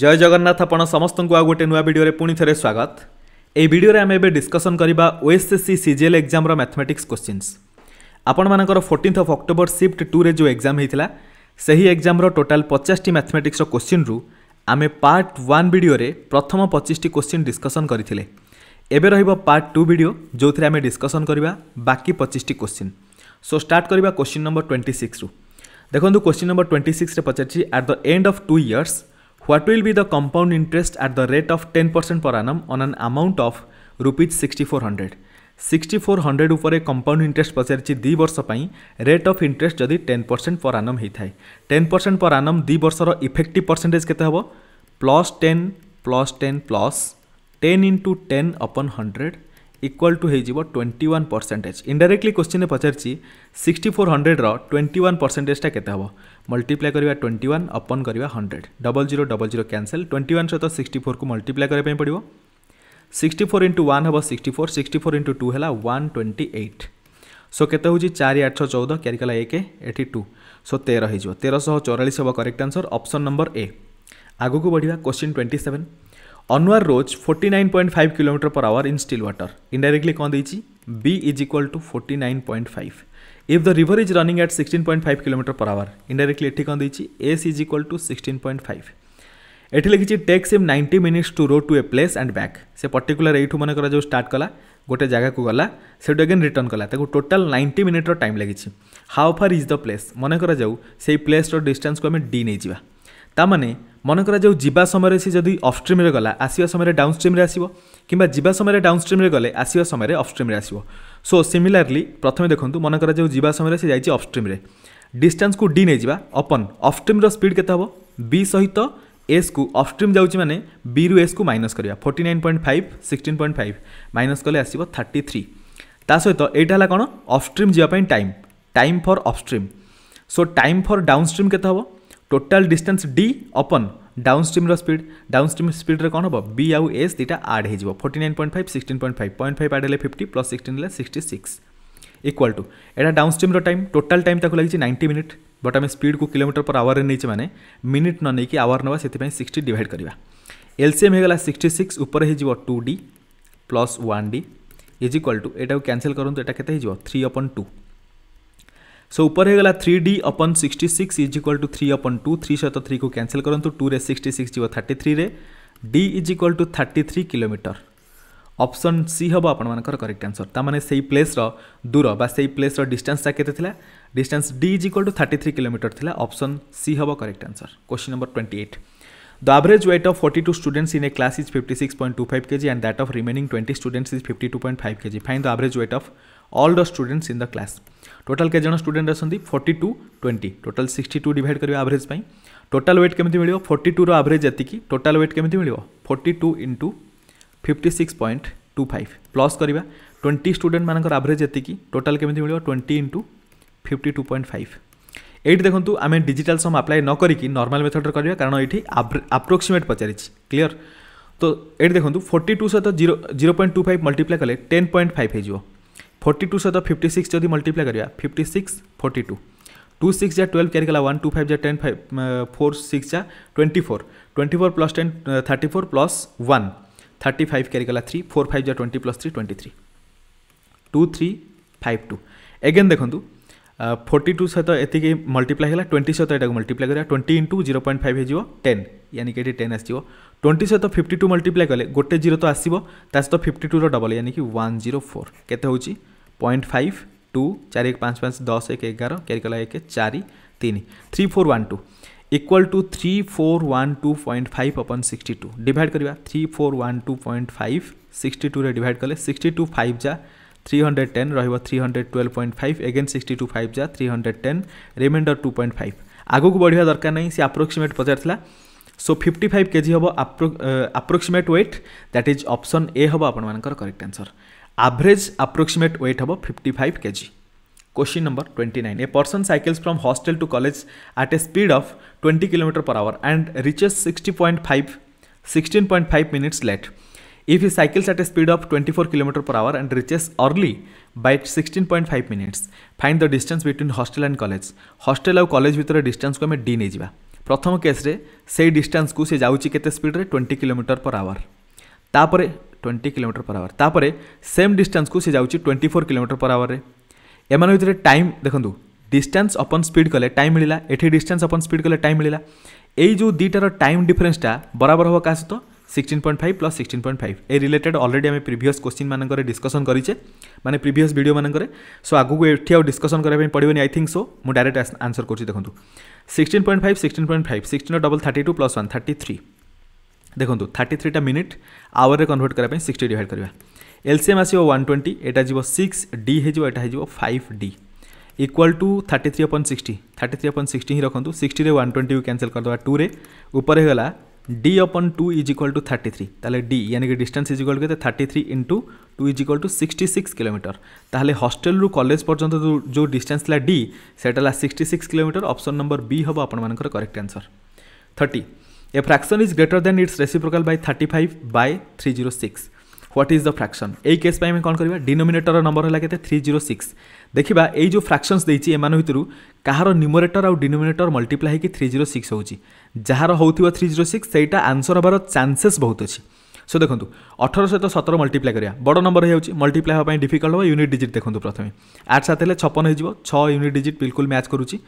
ଜୟ ଜଗନ୍ନାଥ ଆପଣ ସମସ୍ତଙ୍କୁ ଆଉ ଗୋଟେ ନୂଆ ଭିଡ଼ିଓରେ ପୁଣି ଥରେ ସ୍ୱାଗତ ଏହି ଭିଡ଼ିଓରେ ଆମେ ଏବେ ଡିସ୍କସନ୍ କରିବା ଓଏସ୍ଏସ୍ସି ସିଜିଏଲ୍ ଏକ୍ଜାମ୍ର ମ୍ୟାଥମେଟିକ୍ସ କ୍ୱେଶ୍ଚିନ୍ସ ଆପଣମାନଙ୍କର ଫୋର୍ଟିନ୍ଥ ଅଫ୍ ଅକ୍ଟୋବର ସିଫ୍ଟ ଟୁରେ ଯେଉଁ ଏକ୍ଜାମ୍ ହୋଇଥିଲା ସେହି ଏକ୍ଜାମ୍ର ଟୋଟାଲ୍ ପଚାଶଟି ମ୍ୟାଥମେଟିକ୍ସର କ୍ୱେଶ୍ଚିନ୍ରୁ ଆମେ ପାର୍ଟ ୱାନ୍ ଭିଡ଼ିଓରେ ପ୍ରଥମ ପଚିଶଟି କ୍ୱେଶ୍ଚିନ୍ ଡିସ୍କସନ୍ କରିଥିଲେ ଏବେ ରହିବ ପାର୍ଟ ଟୁ ଭିଡ଼ିଓ ଯେଉଁଥିରେ ଆମେ ଡିସ୍କସନ୍ କରିବା ବାକି ପଚିଶଟି କ୍ୱେଶ୍ଚିନ୍ ସୋ ଷ୍ଟାର୍ଟ କରିବା କ୍ୱେଶ୍ଚିନ୍ ନମ୍ବର ଟ୍ୱେଣ୍ଟି ସିକ୍ସରୁ ଦେଖନ୍ତୁ କ୍ୱେଶ୍ଚିନ୍ ନମ୍ବର ଟ୍ୱେଣ୍ଟି ସିକ୍ସରେ ପଚାରିଛି at the end of two years what will be the compound interest at the rate of 10% per annum on an amount of rupees 6400 6400 উপরে compound interest পচারিছি দুই বর্ষ পাই rate of interest যদি 10% পর আনম হইথাই 10% পর আনম দুই বর্ষর effective percentage কেতে হব plus 10 plus 10 plus 10 into 10 upon 100 equal to হয়ে যাব টোয়েন্টি ওয়ান পরসেটেজ ইনডাইরেক্টলি কোশ্চিনে পচারছি সিক্সটি ফোর হন্ড্রেড্র টোয়েন্টি ওয়ান পরসেটেজটা কেতে হব মল্টিপ্লাই করা টোয়েন্টি ওয়ান অପନ୍ করা hundred double zero double zero cancel twenty one সহ সিক্সটি ফোরকু মল্টিপ্লাই করা পড়ব সিক্সটি ফোর ইন্টু ওয়ান হব sixty four sixty four into two হল ওয়ান টোয়েন্টি এইট সো কেতে হচ্ছে চারি আটশো চৌদ ক্যারিকলা এক এটি টু সো তের হয়ে তেরশহ চৌরাশ হব correct answer option number A আগুক বড়া question twenty seven Anwar rose 49.5 km per hour in still water. Indirectly कौन दीची B is equal to 49.5. If the river is running at 16.5 km per hour, indirectly एठी कौन दीची S is equal to 16.5. एठी लिखी takes him ninety minutes to row to a place and back से particular यू मनकर जो start कला गोटे जगह को गला से अगेन रिटर्न कला टोटाल नाइंटी मिनिट्र टाइम लगी how far is the place मनकर जाऊ से प्लेस डिस्टेंस को आम डी नहीं जावा ତାମାନେ ମନେକର ଯେଉଁ ଯିବା ସମୟରେ ସେ ଯଦି ଅଫ୍ଷ୍ଟ୍ରିମ୍ରେ ଗଲା ଆସିବା ସମୟରେ ଡାଉନ୍ଷ୍ଟ୍ରିମ୍ରେ ଆସିବ କିମ୍ବା ଯିବା ସମୟରେ ଡାଉନ୍ଷ୍ଟ୍ରିମ୍ରେ ଗଲେ ଆସିବା ସମୟରେ ଅଫ୍ଷ୍ଟ୍ରିମ୍ରେ ଆସିବ ସୋ ସିମିଲାରଲି ପ୍ରଥମେ ଦେଖନ୍ତୁ ମନେକର ଯେଉଁ ଯିବା ସମୟରେ ସେ ଯାଇଛି ଅଫ୍ଷ୍ଟ୍ରିମ୍ରେ ଡିଷ୍ଟାନ୍ସକୁ ଡି ନେଇଯିବା ଅପନ୍ ଅଫ୍ଷ୍ଟ୍ରିମ୍ର ସ୍ପିଡ୍ କେତେ ହେବ ବି ସହିତ ଏସ୍କୁ ଅଫ୍ଷ୍ଟ୍ରିମ୍ ଯାଉଛି ମାନେ ବିରୁ ଏସ୍କୁ ମାଇନସ୍ କରିବା forty nine point five sixteen point five minus କଲେ ଆସିବ ଥାର୍ଟି ଥ୍ରୀ ତା ସହିତ ଏଇଟା ହେଲା କ'ଣ ଅଫ୍ଷ୍ଟ୍ରିମ୍ ଯିବା ପାଇଁ time time for upstream so time for downstream କେତେ ହେବ ଟୋଟାଲ ଡିଷ୍ଟାନ୍ସ ଡି ଅପନ୍ ଡାଉନ୍ ଷ୍ଟ୍ରିମ୍ର ସ୍ପିଡ୍ ଡାଉନ୍ ଷ୍ଟ୍ରିମ୍ ସ୍ପିଡ୍ରେ କ'ଣ ହେବ ବି ଆଉ ଏସ୍ ଦୁଇଟା ଆଡ୍ ହେଇଯିବ forty nine point five sixteen point five point five add ହେଲେ ଫିଫ୍ଟି ପ୍ଲସ୍ ସିକ୍ସଟିନ୍ ହେଲେ ସିକ୍ସଟି ସିକ୍ସ ଇକ୍ୱାଲ୍ ଟୁ ଏଇଟା ଡାଉନ୍ ଷ୍ଟ୍ରିମ୍ର ଟାଇମ୍ ଟୋଟାଲ ଟାଇମ୍ ତାକୁ ଲାଗିଛି ନାଇଣ୍ଟି ମିନିଟ୍ ବଟ୍ ଆମେ ସ୍ପିଡ୍କୁ କିଲୋମିଟର ପର ଆୱାରରେ ନେଇଛେ ମାନେ ମିନିଟ୍ ନ ନେଇକି ଆୱାର ନେବା ସେଥିପାଇଁ ସିକ୍ସଟି ଡିଭାଇଡ଼ କରିବା ଏଲ୍ସିଏମ୍ ହେଇଗଲା ସିକ୍ସଟି ସିକ୍ସ ଉପରେ ହେଇଯିବ two D plus one D is equal to ଏଇଟାକୁ କ୍ୟାନସେଲ୍ କରନ୍ତୁ ଏଇଟା କେତେ ହେଇଯିବ ଥ୍ରୀ ଅପନ୍ ଟୁ सो ऊपर होगा three D upon sixty six is equal to three upon two three सहित थ्री को कैनसल करूँ टू रे सिक्सटी सिक्स जीव thirty three D is equal to thirty three kilometre option C हम आपर correct answer तमें से प्लेस दूर वही प्लेस डिस्टान्सटा के distance D is equal to thirty three kilometre थी अप्सन सी हम correct answer question number twenty eight the average weight of two students in a class is fifty six point two five K G and that of remaining twenty students is fifty two point five K G find the average weight of the students in the class total के जन student अच्छा forty two twenty total sixty two डिड करेंगे average पर total weight केमी मिल forty टूर रवरेज जी टोटाल व्वेट केमी मिल forty two into fifty six point two five plus करवा ट्वेंटी स्टूडेंट मानक आवरेज जी टोटाल केमी मिल twenty into fifty two point five ये देखो आम डिजिटाल सम आप्लाय न करी नर्माल मेथड्रे कारण ये आप्रोक्सीमेट पचार क्लीयर तो ये देखो फोर्टी टू सहित zero zero point two five multiply कले टेन पॉइंट फाइव हो फोर्टी टू से फिफ्टी सिक्स यदि मल्टीप्लाई करा fifty six forty two two six जा ट्वेल्व क्यारि गला वन टू फाइव जा टेन फाइव फोर सिक्स जा twenty four twenty four plus ten thirty four plus one thirty five carry गला three four five जा twenty plus three twenty three two three five two again देखु forty two सहित ये multiply है twenty सहित यहाँ multiply करा twenty into zero point five हो टेन यानी कि टेन आस ट्वेंटी सहित फिफ्टी टू मल्टीप्लाई कले गोटे जीरो तो आसो फिफ्टी टूर डबल यानी कि वन जीरो फोर के पॉइंट फाइव टू चार एक पाँच पाँच दस एक एगार कला एक चार तीन three four one two equal to three four one two point five upon sixty two divide करवा three four one two point five sixty two divide कले सिक्सटी टू फाइव जा three hundred ten three hundred twelve point five again sixty two five जा three hundred ten remainder two point five आगक बढ़िया दरकार नहीं सी आप्रोक्सीमेट पचार so fifty five जी हम approximate weight that is option A हम आपर करेक्ट आंसर आभरेज आप्रोक्सीमेट व्वेट हम fifty five K G question number twenty nine a person cycles from hostel to college at a speed of twenty kilometre per hour and reaches sixty point five sixteen point five minutes late if you cycles at a speed of twenty four kilometre per hour and reaches early by sixteen point five minutes find the distance between hostel and college hostel आउ college भितर distance को हमें D नहीं प्रथम केस्रे से डिस्टास्क से जाऊँच के speed में ट्वेंटी किलोमीटर पर आवर तापर ଟ୍ୱେଣ୍ଟି କିଲୋମିଟର ପର୍ ଆୱାର ତାପରେ ସେମ୍ ଡିଷ୍ଟାନ୍ସକୁ ସେ ଯାଉଛି ଟ୍ୱେଣ୍ଟି ଫୋର୍ କିଲୋମିଟର ପର୍ ଆୱାରରେ ଏମାନଙ୍କ ଭିତରେ ଟାଇମ୍ ଦେଖନ୍ତୁ ଡିଷ୍ଟାନ୍ସ ଅପନ୍ ସ୍ପିଡ୍ କଲେ ଟାଇମ୍ ମିଳିଲା ଏଠି ଡିଷ୍ଟାନ୍ସ ଅପନ୍ ସ୍ପିଡ୍ କଲେ ଟାଇମ୍ ମିଳିଲା ଏଇ ଯେଉଁ ଦୁଇଟାର ଟାଇମ୍ ଡିଫରେନ୍ସଟା ବରାବର ହେବ କାହା ସହିତ sixteen point five plus sixteen point five a related already ଆମେ ପ୍ରିଭିୟସ୍ କୋଶ୍ଚିନ୍ ମାନଙ୍କରେ ଡିସ୍କସନ୍ କରିଛେ ମାନେ ପ୍ରିଭିୟସ୍ ଭିଡ଼ିଓ ମାନଙ୍କରେ ସୋ ଆଗକୁ ଏଠି ଆଉ ଡିସ୍କସନ୍ କରିବା ପାଇଁ ପଡ଼ିବନି ଆଇ ଥିଙ୍କ୍ ସୋ ମୁଁ ଡାଇରେକ୍ଟ ଆନ୍ସର୍ କରୁଛି ଦେଖନ୍ତୁ sixteen point five sixteen point five sixteen double thirty two plus one thirty three দেখুন থার্টি থ্রিটা মিনিট আওয়ারে কনভর্ট করা সিক্সটি ডিভাইড করা এলসিএম আসবে ওয়ান টোয়েন্টি ट्वेंटी एटा সিক্স सिक्स डी এটা five D equal to two three upon upon sixty three upon upon ही হি রাখতু সিক্সটি ওয়ান টোয়েন্टी को कैंसिल करदे टू रे ऊपर D upon two is equal to thirty three ताले डी यानी कि distance is equal to thirty three into two is equal to sixty six kilometre ताले हस्टेल रू कलेज पर्यंत जो डिस्टेंस ला डी सेटा sixty six kilometre option number B हम आपर मानकर correct answer thirty A fraction is greater than its reciprocal by 35 by 306. What is the fraction यही केस आम कौन करवा डिनोमिनेटर नंबर है के थ्री जीरो सिक्स देखा यही जो फ्राक्शंस देती एम भितर कहार न्यूमरेटर आउ डिनोमिनेटर मल्टीप्लाई होकर थ्री जीरो सिक्स होार हो थ्री जीरो सिक्स से आंसर हबार चान्सेस बहुत अच्छी सो देखो अठर सहित सतर मल्टीप्लाए करा बड़ नंबर हो मल्टीप्लाए डिफिकल्ट हम यूनिट डिजिट देखो प्रथम आठ सात हेल्ले छपन हो छः यूनिट डिजिट बिल्कुल मैच करुच्ची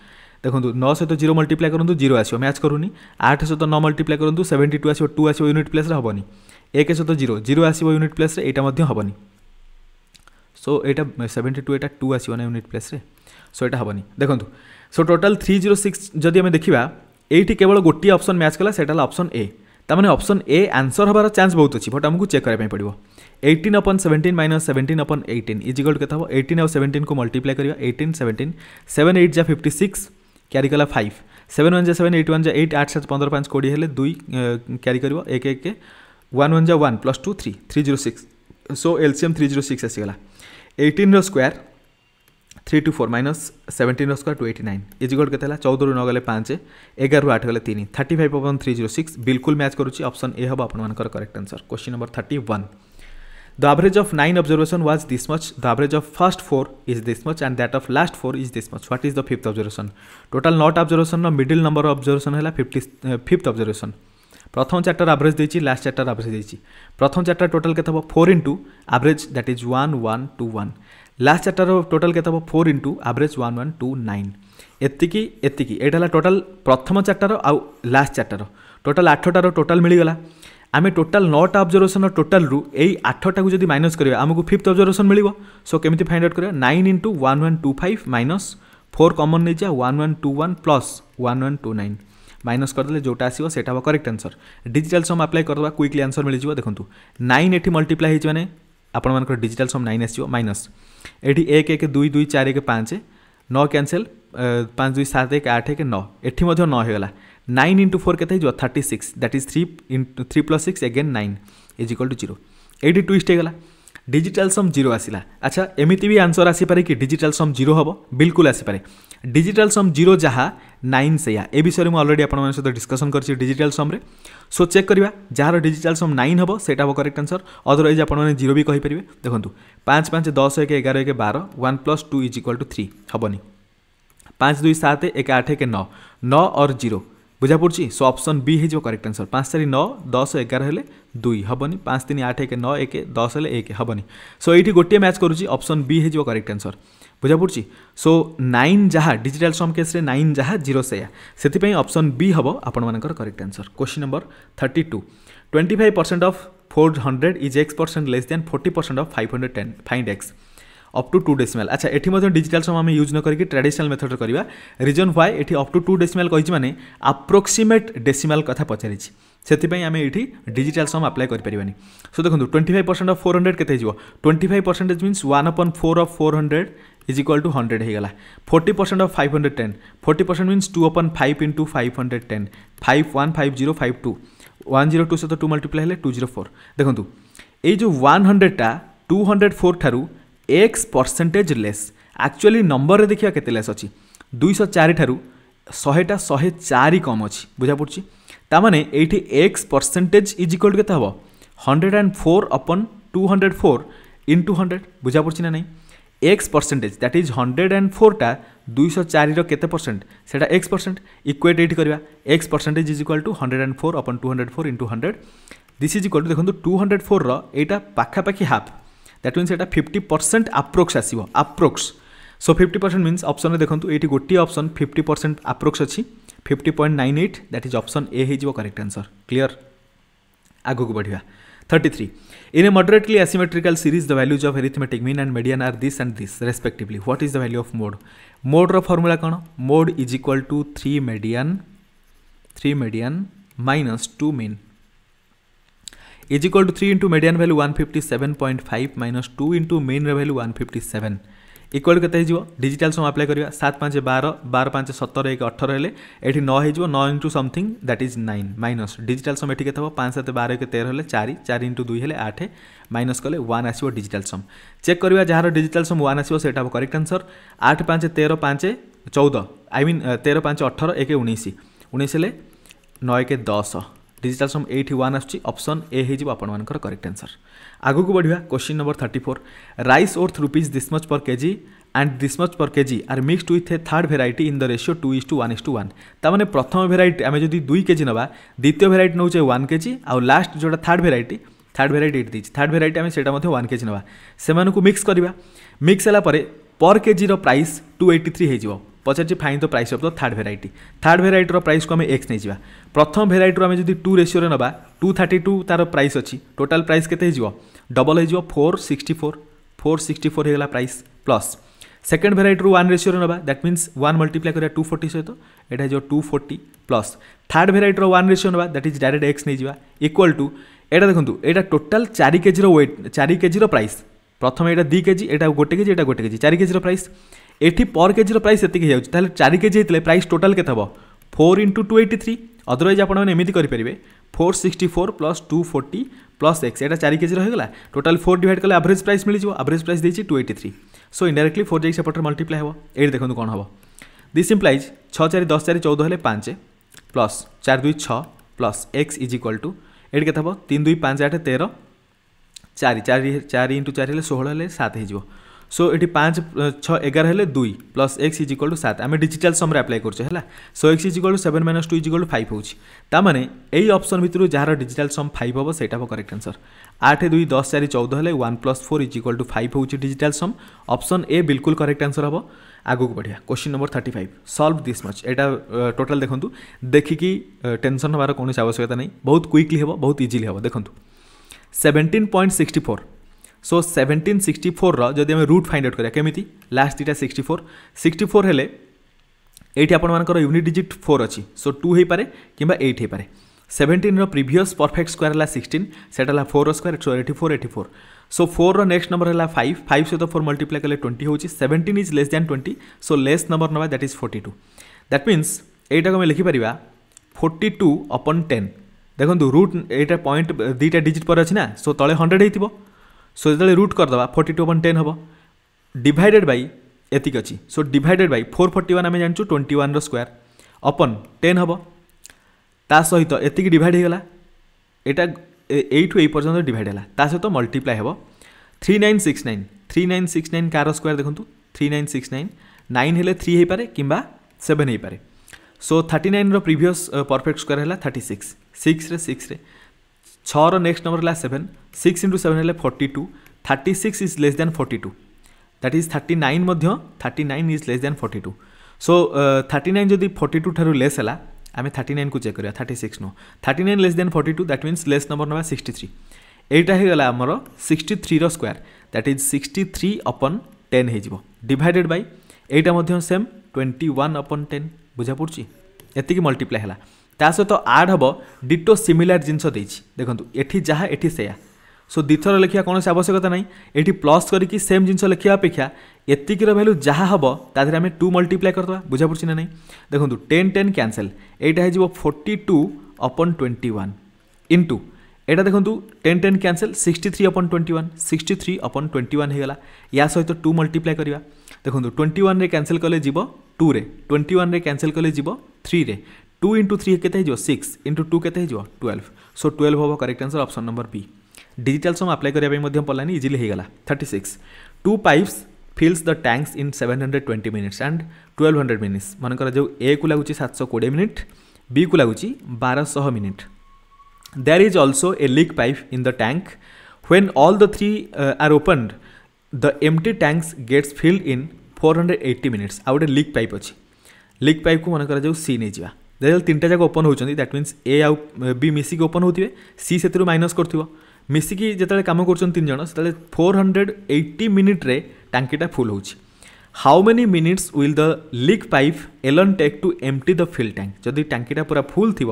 দেখুন নয় সহ জিরো মল্টিপ্লাই করুন জিরো আসবে ম্যাচ করুনি আট সহ ন মল্টিপ্লাই করুন সেভেন্টি টু আসবে টু আসবে ইউনিট প্লেসে হবনি এক সহ জিরো জিরো আসবে ইউনিট প্লেসে এইটা হবনি সো এটা সেভেন্টি টু এটা টু আসবে না ইউনিট প্লেসে সো এটা হবনি দেখুন so total three zero six যদি আমি দেখা এইটি কেবল গোটিয়ে অপসন ম্যাচ কলা সেটা হল অপসন এ তার মানে অপসন এ আনসর হবার চান্স বহুত অছি বট আমি চেক করা পড়ব eighteen upon seventeen minus seventeen upon eighteen ইজিকল কেতে হব এইটিন আউ সেভেন্টিন কু মল্টিপ্লাই করা এইটিন সেভেন্টিন সেভেন এইট যা ফিফটি সিক্স क्यारि कला फाइव सेवेन ୱାନ୍ जा सेवेन ଏଇଟ୍ ୱାନ୍ जा ଏଇଟ୍ आठ ସାତ पंद्रह ପାଞ୍ଚ कोड़े ହେଲେ ଦୁଇ କ୍ୟାରି କରିବ एक ଏକ ୱାନ୍ ୱାନ୍ ଜା one plus two three three zero six so LCM three zero six ଆସିଗଲା ଏଇଟିନ୍ର square three two four minus seventeen square two eighty nine इजिकल के चौदह नौ नगले पाँच एगार आठ गले तीन thirty five upon three zero six बिल्कुल मैच करुच्ची अप्सन ए हम आपर correct answer question number thirty one The average of 9 observation was this much, the average of first 4 is this much and that of last 4 is this much. What is the fifth observation? Total not observation ର middle number of observation ହେଲା 5th observation. প্রথম chapter আভারেজ দিয়েছি last chapter আভারেজ দিয়েছি প্রথম chapter total কেতে হব four into average that is one one two one last chapter total কেতে হব four into average one one two nine এতিকি এতিকি এটা হল টোটাল প্রথম চ্যাপ্টার আউ লাস্ট চ্যাপ্টার টোটাল আঠটার টোটাল মিলিগলা आम टोटाल नौटा अब्जरभेसन टोटाल आठटा को माइनस करेंगे आमको फिफ्थ अब्जरवेशन मिल सो केमी फाइंड आउट करें nine into one one two five minus four कमन नहीं जाए one one two one plus one one two nine minus करदे जोटा आसो सेटा हम correct answer digital sum apply करदे क्विकली आंसर मिल जाए देखो नाइन एटी मल्टीप्लाय होती मैंने ଆପଣମାନଙ୍କର ଡିଜିଟାଲ୍ ସମ୍ ନାଇନ୍ ଆସିବ ମାଇନସ୍ ଏଠି ଏକ ଏକ ଦୁଇ ଦୁଇ ଚାରି पाँच ପାଞ୍ଚ ନଅ କ୍ୟାନସେଲ୍ ପାଞ୍ଚ ଦୁଇ ସାତ ଏକ ଆଠ ଏକ ନଅ ଏଠି ମଧ୍ୟ नाइन इंटू फोर के thirty six that is three into three plus six again nine is equal to zero ये ट्विस्ट होगा ডিজিটাল সম জিরো আসিলা আচ্ছা এমিতি বি আনসর আসিপারে কি ডিজিটাল সম জিরো হব বিলকুল আসিপারে ডিজিটাল সম জিরো যা নাইন সেয়া এ বিষয়ে মু অলরেডি আপনার সহ ডিসকসন করছি ডিজিটাল সমরে সো চেক করা যার ডিজিটাল সম নাইন হব সেটা হব করেক্ট আনসর অদরওয়াইজ আপনার জিরো বি কহিপারে দেখুন পাঁচ পাঁচ দশ এক এগার এক বার one plus two is equal to three হবনি পাঁচ দুই সাত এক আঠ এক ন ন অর জিরো বুঝা পড়ছি সো অপশন বি হয়ে যাব করেক্ট আনসর পাঁচ চারি নয় দশ এগার হলে দুই হবনি পাঁচ তিন আঠ এক নয় এক দশ হলে এক হবনি সো এইটি গোটিয়ে ম্যাচ করুছি অপশন বি হয়ে যাব করেক্ট আনসর বুঝা পড়ছি সো নাইন যা ডিজিটাল সম কেস্রে নাইন যা জিরো সেয়া সেপাই অপশন বি হব আপনার correct answer question number thirty two twenty five percent of 400 is x percent less than 40 percent of 510 find x up to two decimal अच्छा एटी डिजिटाल सम आम use न करके ट्राडिशनाल मेथड करवा reason व्वे ये अप टू टू डेसीमेल कही मैंने आप्रोक्सीमेट डेसीमेल कथा पचारि से आम ये डिजिटाल सम आप्लाय करें सो देखो twenty five percent of four hundred के twenty five percentage mean one upon four of four hundred is equal to hundred होगा forty percent of five hundred ten forty percent mean two upon five into five hundred ten five one five zero five two one zero two सहित two multiply है two zero four देखो ये जो one हंड्रेडटा two hundred four ठारू x percentage less actually ନମ୍ବରରେ ଦେଖିବା କେତେ ଲେସ୍ ଅଛି ଦୁଇଶହ ଚାରିଠାରୁ ଶହେଟା ଶହେ ଚାରି କମ୍ ଅଛି ବୁଝାପଡ଼ୁଛି ତାମାନେ ଏଇଠି x percentage is equal to କେତେ ହେବ hundred and four upon two hundred four in two hundred ବୁଝାପଡ଼ୁଛି ନା ନାହିଁ x percentage that is hundred and ଫୋର୍ଟା ଦୁଇଶହ ଚାରିର କେତେ ପରସେଣ୍ଟ ସେଇଟା ଏକ୍ସ ପରସେଣ୍ଟ ଇକ୍ୱେଟ୍ ଏଇଠି କରିବା x percentage is equal to hundred and four upon two hundred four in two hundred this is equal to ଦେଖନ୍ତୁ ଟୁ ହଣ୍ଡ୍ରେଡ଼ ଫୋର୍ର ଏଇଟା ପାଖାପାଖି half that mean at fifty percent approx आसो approx so fifty percent mean option में देखो ये गोटे option fifty percent approx अच्छी fifty point nine eight that is option A हो करेक्ट आंसर क्लीयर आगे बढ़िया thirty three in A मडरेटली asymmetrical series the values of arithmetic mean and median are this and this respectively what is the value of mode mode formula कौन mode is equal to three median three median minus two mean is equal to three into median value one fifty seven point five minus two into मेन्र value one fifty seven equal के digital sum apply करवा सात पाँच बार बार पाँच सतर एक अठर हेल्ले ये नौ हो नौ into something that is nine minus digital sum ये हम पाँच सात बार एक तेरह हेल्ले चार चार इंटू दुई हेल्ले आठ माइनस कले वन आसो डिजिटाल सम चेक करवा जार डिजिटाल सम वन आसो से करेक्ट आंसर आठ पाँच तेरह पाँच चौदह आई मीन तेरह पाँच अठर एक उन्नीस उन्नीस हेल्ले नौ एक दस ডিজিটাল সম এইটি ওয়ান আসছে অপশন এ হয়ে যাব আপনার করেক্ট আনসর আগুক বড়া question number thirty four rice worth rupees this much per kg and this much per kg are mixed with a third variety in the ratio two is two one is two one ତାମାନେ ପ୍ରଥମ variety ଆମେ ଯଦି ଦୁଇ kg ନେବା ଦ୍ୱିତୀୟ variety ନେଉଛେ one kg ଆଉ last ଯେଉଁଟା ଥାର୍ଡ଼ ଭେରାଇଟି ଥାର୍ଡ଼ ଭେରାଇଟି ଏଇଠି ଦେଇଛି ଥାର୍ଡ଼ ଭେରାଇଟି ଆମେ ସେଇଟା ମଧ୍ୟ ୱାନ୍ କେଜି ନେବା ସେମାନଙ୍କୁ ମିକ୍ସ କରିବା ମିକ୍ସ ହେଲା ପରେ ପର୍ କେଜିର ପ୍ରାଇସ୍ ଟୁ ଏଇଟି ଥ୍ରୀ ହୋଇଯିବ পচারছি find the price of the third variety third ভেরাইটির প্রাইসকে আমি এক্স নিয়ে যা প্রথম ভেরাইটির আমি যদি টু রেসিওরে নেবা টু থার্টি টু তার প্রাইস অছি টোটাল প্রাইস কেতে হয়ে ডবল হয়ে four sixty four four sixty four হয়ে গেল price plus second variety one রেসিওরে নেবা দ্যাট মিন্স ওয়ান মল্টিপ্লাই করা টু ফোর্টি সহ এটা হয়ে টু ফোর্টি প্লস থার্ড ভেরাইটির ওয়ান রেসিও নেবা দ্যাট ইজ ডাইরেক্ট এক্স নিয়ে যা ইকুয়াল টু এটা দেখুন এটা টোটাল চারি কেজির ওয়েট চারি কেজির প্রাইস প্রথমে এটা দুই কেজি এটা গোটে কেজি এটা গোটে কেজি চারি কেজির প্রাইস ଏଠି ପର୍ କେଜିର ପ୍ରାଇସ୍ ଏତିକି ହେଇଯାଉଛି ତାହେଲେ ଚାରି କେଜି ହେଇଥିଲେ ପ୍ରାଇସ୍ ଟୋଟାଲ୍ କେତେ ହେବ four into two eighty three otherwise ଆପଣମାନେ ଏମିତି କରିପାରିବେ four sixty four plus two forty plus x ଏଇଟା ଚାରି କେଜି ରହିଗଲା ଟୋଟାଲ୍ ଫୋର୍ ଡିଭାଇଡ଼ କଲେ ଆଭରେଜ୍ ପ୍ରାଇସ୍ ମିଳିଯିବ ଆଭରେଜ୍ ପ୍ରାଇସ୍ ଦେଇଛି two eighty three so indirectly four ଯାଇକି ସେପଟରେ ମଲ୍ଟିପ୍ଲାଏ ହେବ ଏଇଠି ଦେଖନ୍ତୁ କ'ଣ ହେବ ଦିସ୍ ଇମ୍ପ୍ଲାଇଜ୍ ଛଅ ଚାରି ଦଶ ଚାରି ଚଉଦ ହେଲେ ପାଞ୍ଚ ପ୍ଲସ୍ ଚାରି ଦୁଇ ଛଅ plus x is equal to ଏଇଠି କେତେ ହେବ ତିନି ଦୁଇ ପାଞ୍ଚ ଆଠ ତେର ଚାରି ଚାରି ଚାରି ଇଣ୍ଟୁ ଚାରି ହେଲେ ଷୋହଳ ହେଲେ ସାତ ହେଇଯିବ সো এটি পাঁচ ছ এগার হলে দুই plus x is equal to সাত আমি ডিজিটাল সমরে আপ্লাই করছে হল so x is equal to seven minus two is equal to five হচ্ছে তার মানে এই অপসন ভিতর যার ডিজিটাল সম ফাইভ হব সেটা হব করেক্ট আনসর আট দুই দশ চারি চৌদ হলে one plus four is equal to five হচ্ছে ডিজিটাল সম অপসন এ বিলকুল করেক্ট আনসর হব ଆଗକୁ ବଢ଼ିବା question number thirty five solve this much ଏଇଟା ଟୋଟାଲ୍ ଦେଖନ୍ତୁ ଦେଖିକି ଟେନସନ୍ ହେବାର କୌଣସି ଆବଶ୍ୟକତା ନାହିଁ ବହୁତ କ୍ୱିକ୍ଲି ହେବ ବହୁତ ଇଜିଲି ହେବ ଦେଖନ୍ତୁ seventeen point sixty four so seventeen sixty ফোর্র যদি আমি রুট ফাইন্ড আউট করা কেমিতি লাস্ট দুইটা সিক্সটি ফোর সিক্সটি ফোর হলে এইটি আপনার ইউনিট ডিজিট ফোর অছি সো টু হয়েপরে কিংবা এইট হয়েপরে সেভেন্টিন্র প্রিভিয়স পরফেক্ট স্কোয়ার হল সিক্সটিন সেটা হল ফোর স্কোয়ার সো এটি ফোর এটি ফোর সো ফোর্র নেক্সট নম্বর হল ফাইভ ফাইভ সহ ফোর মল্টিপ্লাই কলে টোয়েন্টি হচ্ছে seventeen is less than twenty so less number নেওয়া that is forty two that means এইটাকে আমি লিখিপারা ফোর্টি টু অপন টেন দেখুন রুট এইটা পয়েন্ট দুইটা ডিজিট পরে অছি না সো তলে হন্ড্রেড হয়ে सो जो रुट करदे फोर्टी टू अपन टेन हम डिडेड बै ଏତିକି ଅଛି so divided by four forty one ଆମେ ଜାଣିଛୁ ଟ୍ୱେଣ୍ଟି ୱାନ୍ର ସ୍କୋୟାର ଅପନ୍ ଟେନ୍ ହେବ ତା ସହିତ ଏତିକି ଡିଭାଇଡ୍ ହୋଇଗଲା ଏଇଟା ଏଇଠୁ ଏଇ ପର୍ଯ୍ୟନ୍ତ ଡିଭାଇଡ୍ ହେଲା ତା ସହିତ ମଲ୍ଟିପ୍ଲାଏ ହେବ three nine six nine three nine six nine କାହାର ସ୍କୋୟାର ଦେଖନ୍ତୁ three nine six nine nine ହେଲେ ଥ୍ରୀ ହୋଇପାରେ କିମ୍ବା ସେଭେନ୍ ହୋଇପାରେ ସୋ ଥାର୍ଟି ନାଇନ୍ର ପ୍ରିଭିୟସ୍ ପରଫେକ୍ଟ ସ୍କୋୟାର ହେଲା ଥାର୍ଟି ସିକ୍ସ ସିକ୍ସରେ ସିକ୍ସରେ ଛଅର ନେକ୍ସଟ ନମ୍ବର ହେଲା ସେଭେନ୍ ସିକ୍ସ ଇଣ୍ଟୁ ସେଭେନ୍ ହେଲେ forty two thirty six is less than forty two that is thirty nine মধ্য thirty nine is less than forty two so thirty nine যদি forty two ঠার less হল আমি thirty nine কু check করা thirty six নু thirty nine less than forty two that means less number নেওয়া sixty three এইটা হয়ে গেল আমার সিক্সটি থ্রির square that is sixty three upon ten হয়ে যাব ডিভাইডেড বাই এইটা মধ্য same twenty one upon ten বুঝা পড়ছি এতিকি মল্টিপ্লাই হলা ତା ସହିତ ଆଡ଼୍ ହେବ ଡିଟୋ ସିମିଲାର ଜିନିଷ ଦେଇଛି ଦେଖନ୍ତୁ ଏଠି ଯାହା ଏଠି ସେୟା ସୋ ଦୁଇଥର ଲେଖିବା କୌଣସି ଆବଶ୍ୟକତା ନାହିଁ ଏଠି ପ୍ଲସ୍ କରିକି ସେମ୍ ଜିନିଷ ଲେଖିବା ଅପେକ୍ଷା ଏତିକିର ଭ୍ୟାଲୁ ଯାହା ହେବ ତା ଦେହରେ ଆମେ ଟୁ ମଲ୍ଟିପ୍ଲାଏ କରିଦେବା ବୁଝାପଡ଼ୁଛି ନା ନାହିଁ ଦେଖନ୍ତୁ ଟେନ୍ ଟେନ୍ କ୍ୟାନସେଲ୍ ଏଇଟା ହେଇଯିବ forty two upon twenty one into এটা দেখুন ten ten cancel sixty three upon twenty one sixty three upon twenty one হয়ে গলা ইয়া সহিত টু মল্টিপ্লাই করা দেখুন টোয়েন্টি ওয়ান ক্যানসেল কলে যাব টু রে টোয়েন্টি ওয়ান ক্যানসেল কলে যাব থ্রি রে टू इंटू थ्री कहते हैं जो सिक्स इंटू टू के जो ट्वेल्व सो ट्वेल्व हम correct answer option number B digital sum apply करने पड़ानी इजिली होगा thirty six two pipes fills the tanks in seven hundred twenty minutes and twelve hundred minutes मनकर जो A को लगुच सौ कोड़े मिनिट बी को लगुच बारशह minute there is also a leak pipe in the tank when all the three are open the the tanks gets filled in four hundred eighty minutes आउ गए लिक पाइप अच्छी लिक पाइप को मन कर सी नहीं जावा ଯେତେବେଳେ ତିନିଟା ଯାକ ଓପନ୍ ହେଉଛନ୍ତି ଦ୍ୟାଟ୍ ମିନ୍ସ ଏ ଆଉ ବି ମିଶିକି ଓପନ୍ ହେଉଥିବେ ସି ସେଥିରୁ ମାଇନସ୍ କରୁଥିବ ମିଶିକି ଯେତେବେଳେ କାମ କରୁଛନ୍ତି ତିନି ଜଣ ସେତେବେଳେ ଫୋର୍ ହଣ୍ଡ୍ରେଡ଼ ଏଇଟି ମିନିଟ୍ରେ ଟାଙ୍କିଟା ଫୁଲ୍ ହେଉଛି how many minutes will the leak pipe alone take to empty the fill tank ଯଦି ଟାଙ୍କିଟା ପୁରା ଫୁଲ୍ ଥିବ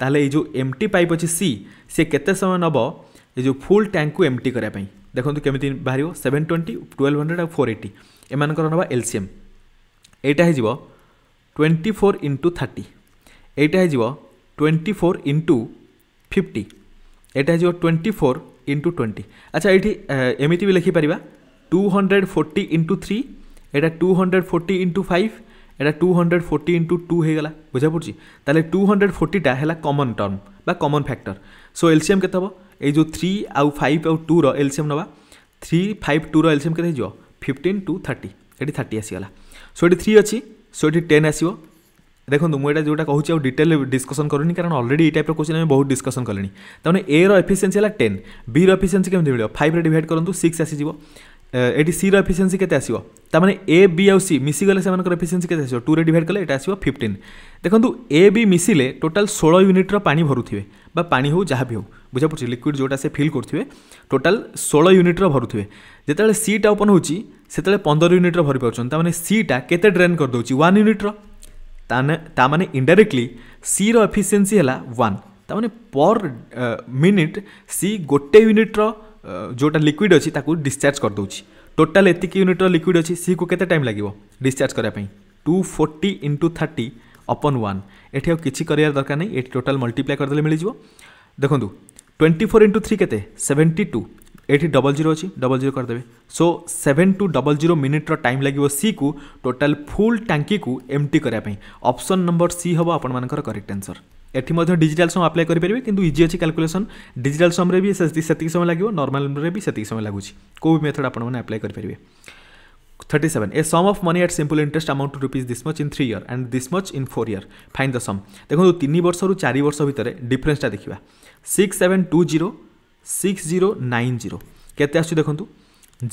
ତାହେଲେ ଏଇ ଯେଉଁ ଏମ୍ଟି ପାଇପ୍ ଅଛି ସି ସେ କେତେ ସମୟ ନେବ ଏ ଯେଉଁ ଫୁଲ୍ ଟ୍ୟାଙ୍କ୍କୁ ଏମ୍ଟି କରିବା ପାଇଁ ଦେଖନ୍ତୁ କେମିତି ବାହାରିବ ସେଭେନ୍ ଟ୍ୱେଣ୍ଟି ଟୁଏଲ୍ଭ ହଣ୍ଡ୍ରେଡ଼ ଆଉ ଫୋର୍ ଏଇଟି ଏମାନଙ୍କର ନେବା ଏଲ୍ସିଏମ୍ ଏଇଟା ହେଇଯିବ ଟ୍ୱେଣ୍ଟି ଫୋର୍ ଇଣ୍ଟୁ ଥାର୍ଟି এইটা হয়ে টোয়েন্টি ফোর ইন্টু ফিফটি এটা হয়ে টোয়েন্টি ফোর ইন্টু টোয়েন্টি আচ্ছা এইটি এমিটি বি লেখিপারা two hundred forty into three এটা two hundred forty into five এটা two hundred forty into two হয়ে গেল বুঝা পড়ছি তাহলে টু হন্ড্রেড ফোর্টিটা হল কমন টর্ম বা কমন ফ্যাক্টর সো এলসিএম কেতে হব এই যে থ্রি আউ ফাইভ আউ টুর এলসিএম নেওয়া থ্রি ফাইভ টুর এলসিএম কেতে হয়ে ফিফটিন টু থার্টি এটি থার্টি আসিগাল সো এটি থ্রি অছি সো এটি টেন আসব ଦେଖନ୍ତୁ ମୁଁ ଏଇଟା ଯେଉଁଟା କହୁଛି ଆଉ ଡିଟେଲ ଡିସ୍କସନ୍ କରୁନି କାରଣ ଅଲରେଡ଼ି ଏଇ ଟାଇପ୍ର କୋଶ୍ଚିନ୍ ଆମେ ବହୁତ ଡିସ୍କସନ୍ କଲେଣି ତାମାନେ ଏର ଏଫିସିଏନ୍ସି ହେଲା ଟେନ୍ ବିର ଏଫିସିଏନ୍ସି କେମିତି ମିଳିବ ଫାଇଭ୍ରେ ଡିଭାଇଡ଼ କରନ୍ତୁ ସିକ୍ସ ଆସିଯିବ ଏଠି ସିର ଏଫିସିଏନ୍ସି କେତେ ଆସିବ ତାମାନେ ଏ ବି ଆଉ ସି ମିଶିଗଲେ ସେମାନଙ୍କର ଏଫିସିଏନ୍ସି କେତେ ଆସିବ ଟୁରେ ଡିଭାଇଡ଼ କଲେ ଏଇଟା ଆସିବ ଫିଫ୍ଟିନ୍ ଦେଖନ୍ତୁ ଏ ବି ମିଶିଲେ ଟୋଟାଲ୍ ଷୋହଳ ୟୁନିଟ୍ର ପାଣି ଭରୁଥିବେ ବା ପାଣି ହେଉ ଯାହା ବି ହେଉ ବୁଝାପଡ଼ୁଛି ଲିକ୍ୱିଡ଼ ଯେଉଁଟା ସେ ଫିଲ୍ କରୁଥିବେ ଟୋଟାଲ୍ ଷୋହଳ ୟୁନିଟ୍ର ଭରୁଥିବେ ଯେତେବେଳେ ସିଟା ଓପନ୍ ହେଉଛି ସେତେବେଳେ ପନ୍ଦର ୟୁନିଟ୍ର ଭରି ପାରୁଛନ୍ତି ତାମାନେ ସିଟା କେତେ ଡ୍ରେନ୍ କରିଦେଉଛି ୱାନ୍ ୟୁନିଟ୍ର ତାମାନେ ଇଣ୍ଡାଇରେକ୍ଟଲି ସିର ଏଫିସିଏନ୍ସି ହେଲା ୱାନ୍ ତାମାନେ ପର୍ ମିନିଟ୍ ସି ଗୋଟେ ୟୁନିଟ୍ର ଯେଉଁଟା ଲିକ୍ୱିଡ଼ ଅଛି ତାକୁ ଡିସଚାର୍ଜ କରିଦେଉଛି ଟୋଟାଲ ଏତିକି ୟୁନିଟ୍ର ଲିକ୍ୱିଡ଼ ଅଛି ସିକୁ କେତେ ଟାଇମ୍ ଲାଗିବ ଡିସଚାର୍ଜ କରିବା ପାଇଁ two forty into thirty upon one ଏଠି ଆଉ କିଛି କରିବାର ଦରକାର ନାହିଁ ଏଠି ଟୋଟାଲ ମଲ୍ଟିପ୍ଲାଏ କରିଦେଲେ ମିଳିଯିବ ଦେଖନ୍ତୁ ଟ୍ୱେଣ୍ଟି ଫୋର୍ ଇଣ୍ଟୁ ଥ୍ରୀ କେତେ ସେଭେଣ୍ଟି ଟୁ ये डबल जीरो अच्छी डबल जीरो करदे so seven two double zero मिनिट्र टाइम लगे सी को टोटाल फुल टांकी को एम टी करापी अप्सन नंबर सी हे आपर करेक्ट आंसर एटी डिजिटल सम आप्लाय करेंगे कि इजी अच्छी काल्कुलेसन डिजिटल सम्रे भी से समय लगे नर्माल भी से समय लगुच कौ भी मेथड आप्लाय करेंगे thirty seven a sum of money at simple interest amount to rupees this much in three year and this much in four year find the sum देखो तीन वर्ष रू चार वर्ष भितर डिफरेन्सटा देखा six seven two zero six zero nine zero কেতে আসছে দেখুন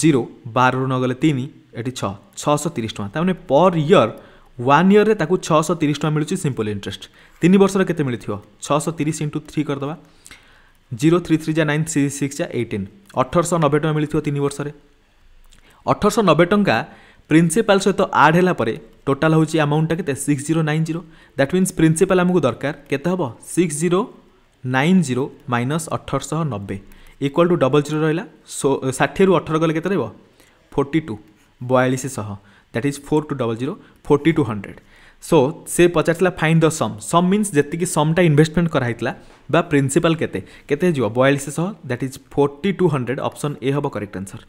জিরো বারু নগলে তিন এটি ছ ছশ তিরিশ টাকা তার মানে পর ইয়র ওয়ান ইয়রে তাকে ছশ তিরিশ টাকা মিলুଛି সিম্পল ইন্টরেস্ট তিন বর্ষর কেতে মিলিথিব ছশ তিরিশ ইন্টু থ্রি করেদেবা জিরো থ্রি থ্রি যা নাইন থ্রি সিক্স যা এইটিন অঠরশ নবে টাকা মিলিথিব তিন বর্ষে অঠরশ নবে টঙ্কা প্রিন্সিপাল সহ আড হেলা পরে টোটাল হচ্ছে আমাউন্টটা কেতে six zero nine zero that means principal আমাকে দরকার কেতে হব six zero nine zero minus অঠরশহ নবে ইকুয়াল টু ডবল জিরো রহলা ষাঠিয়ে অঠর গেলে কেতে রহব ফোর্টি টু বয়ালিশ শহ that is four two double zero forty two hundred so সে পচারিলা find the sum sum means যেতিকি সমটা investment করা হয়েছিল বা প্রিন্সিপাল কেতে কেতে হয়ে বয়ালিশ শহ that is forty two hundred option A হব correct answer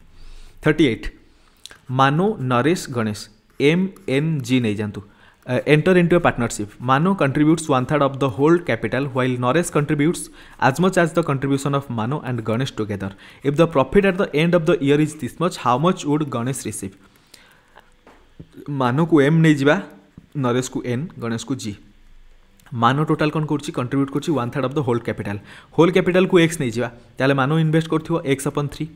thirty eight Manu Naresh Ganesh M N G নেই যাতে uh, enter into a partnership. Mano contributes one third of the whole capital while Naresh contributes as much as the contribution of Mano and Ganesh together. If the profit at the end of the year is this much, how much would Ganesh receive? Mano को M नहीं जावा नरेश को N Ganesh को जी मान total कौन कर contribute कर one third of the whole capital whole capital को एक्स नहीं जावा तेल मान इनभेस्ट कर एक्स अपन थ्री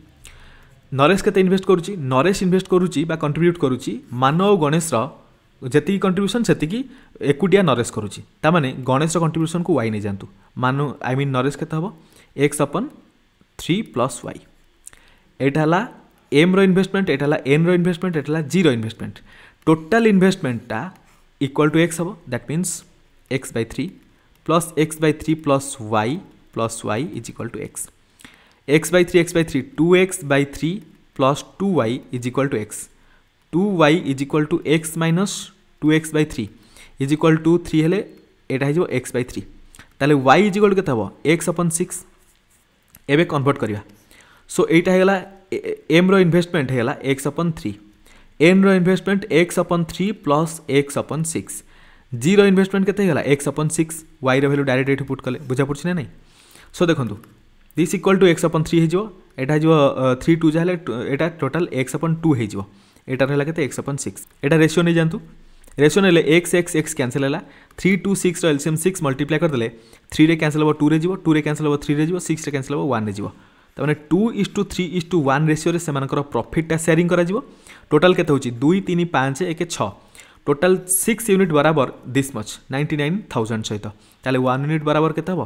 नरेश के इनभेस्ट करुच्ची नरेश इनभेस्ट करुच्ची बा कंट्रीब्यूट करुच्ची मान और गणेश ଯେତିକି କଣ୍ଟ୍ରିବ୍ୟୁସନ୍ ସେତିକି ଏକୁଟିଆ ନରେଶ କରୁଛି ତା'ମାନେ ଗଣେଶର କଣ୍ଟ୍ରିବ୍ୟୁସନ୍କୁ ୱାଇ ନେଇଯାଆନ୍ତୁ ମାନୁ ଆଇ ମିନ୍ ନରେଶ କେତେ ହେବ x upon three plus y এটা হল এম্র ইনভেস্টমেন্ট এটা হল এন্র ইনভেস্টমেন্ট এটা হল জির ইনভেস্টমেন্ট টোটাল ইনভেস্টমেন্টটা ইকুয়াল টু এক্স হব that means x by three plus x by three plus y plus y is equal to x x by three x by three two x by three plus two y is equal to x two y is equal to x minus two x by three is equal to three हेले यहाँ हो x by three তাহলে y is equal কেতে হব x upon six এবে convert করা so এইটা হয়ে গেল এম রনভেস্টমেন্ট হয়ে গেল এক্স অপন থ্রি এন রনভেস্টমেন্ট x upon three plus x upon six G রনভেস্টমেন্ট কেতে হয়ে গেল x upon six y value direct এটি পুট কলে বুঝা পড়ছে না নাই সো দেখুন this equal to x upon three হয়ে এটা হয়ে থ্রি টু যা হলে এটা টোটাল এক্স অপন টু হয়ে एटा रहा के एक्स अपन सिक्स एटा रेसीो नहीं जातु रेसीो ने एक्स एक्स एक्स क्यासल है three two six LCM six multiply करदे थ्री क्यासल हम टू टू क्यासल हम थ्री सिक्स क्यासल हम वन ତାମାନେ two is two three is two one ରେସିଓରେ ସେମାନଙ୍କର ପ୍ରଫିଟ୍ଟା ସେୟାରିଂ କରାଯିବ ଟୋଟାଲ୍ କେତେ ହେଉଛି ଦୁଇ ତିନି ପାଞ୍ଚ ଏକ ଛଅ ଟୋଟାଲ୍ ସିକ୍ସ ୟୁନିଟ୍ ବରାବର this much ninety nine thousand ସହିତ ତାହେଲେ ୱାନ୍ ୟୁନିଟ୍ ବରାବର କେତେ ହେବ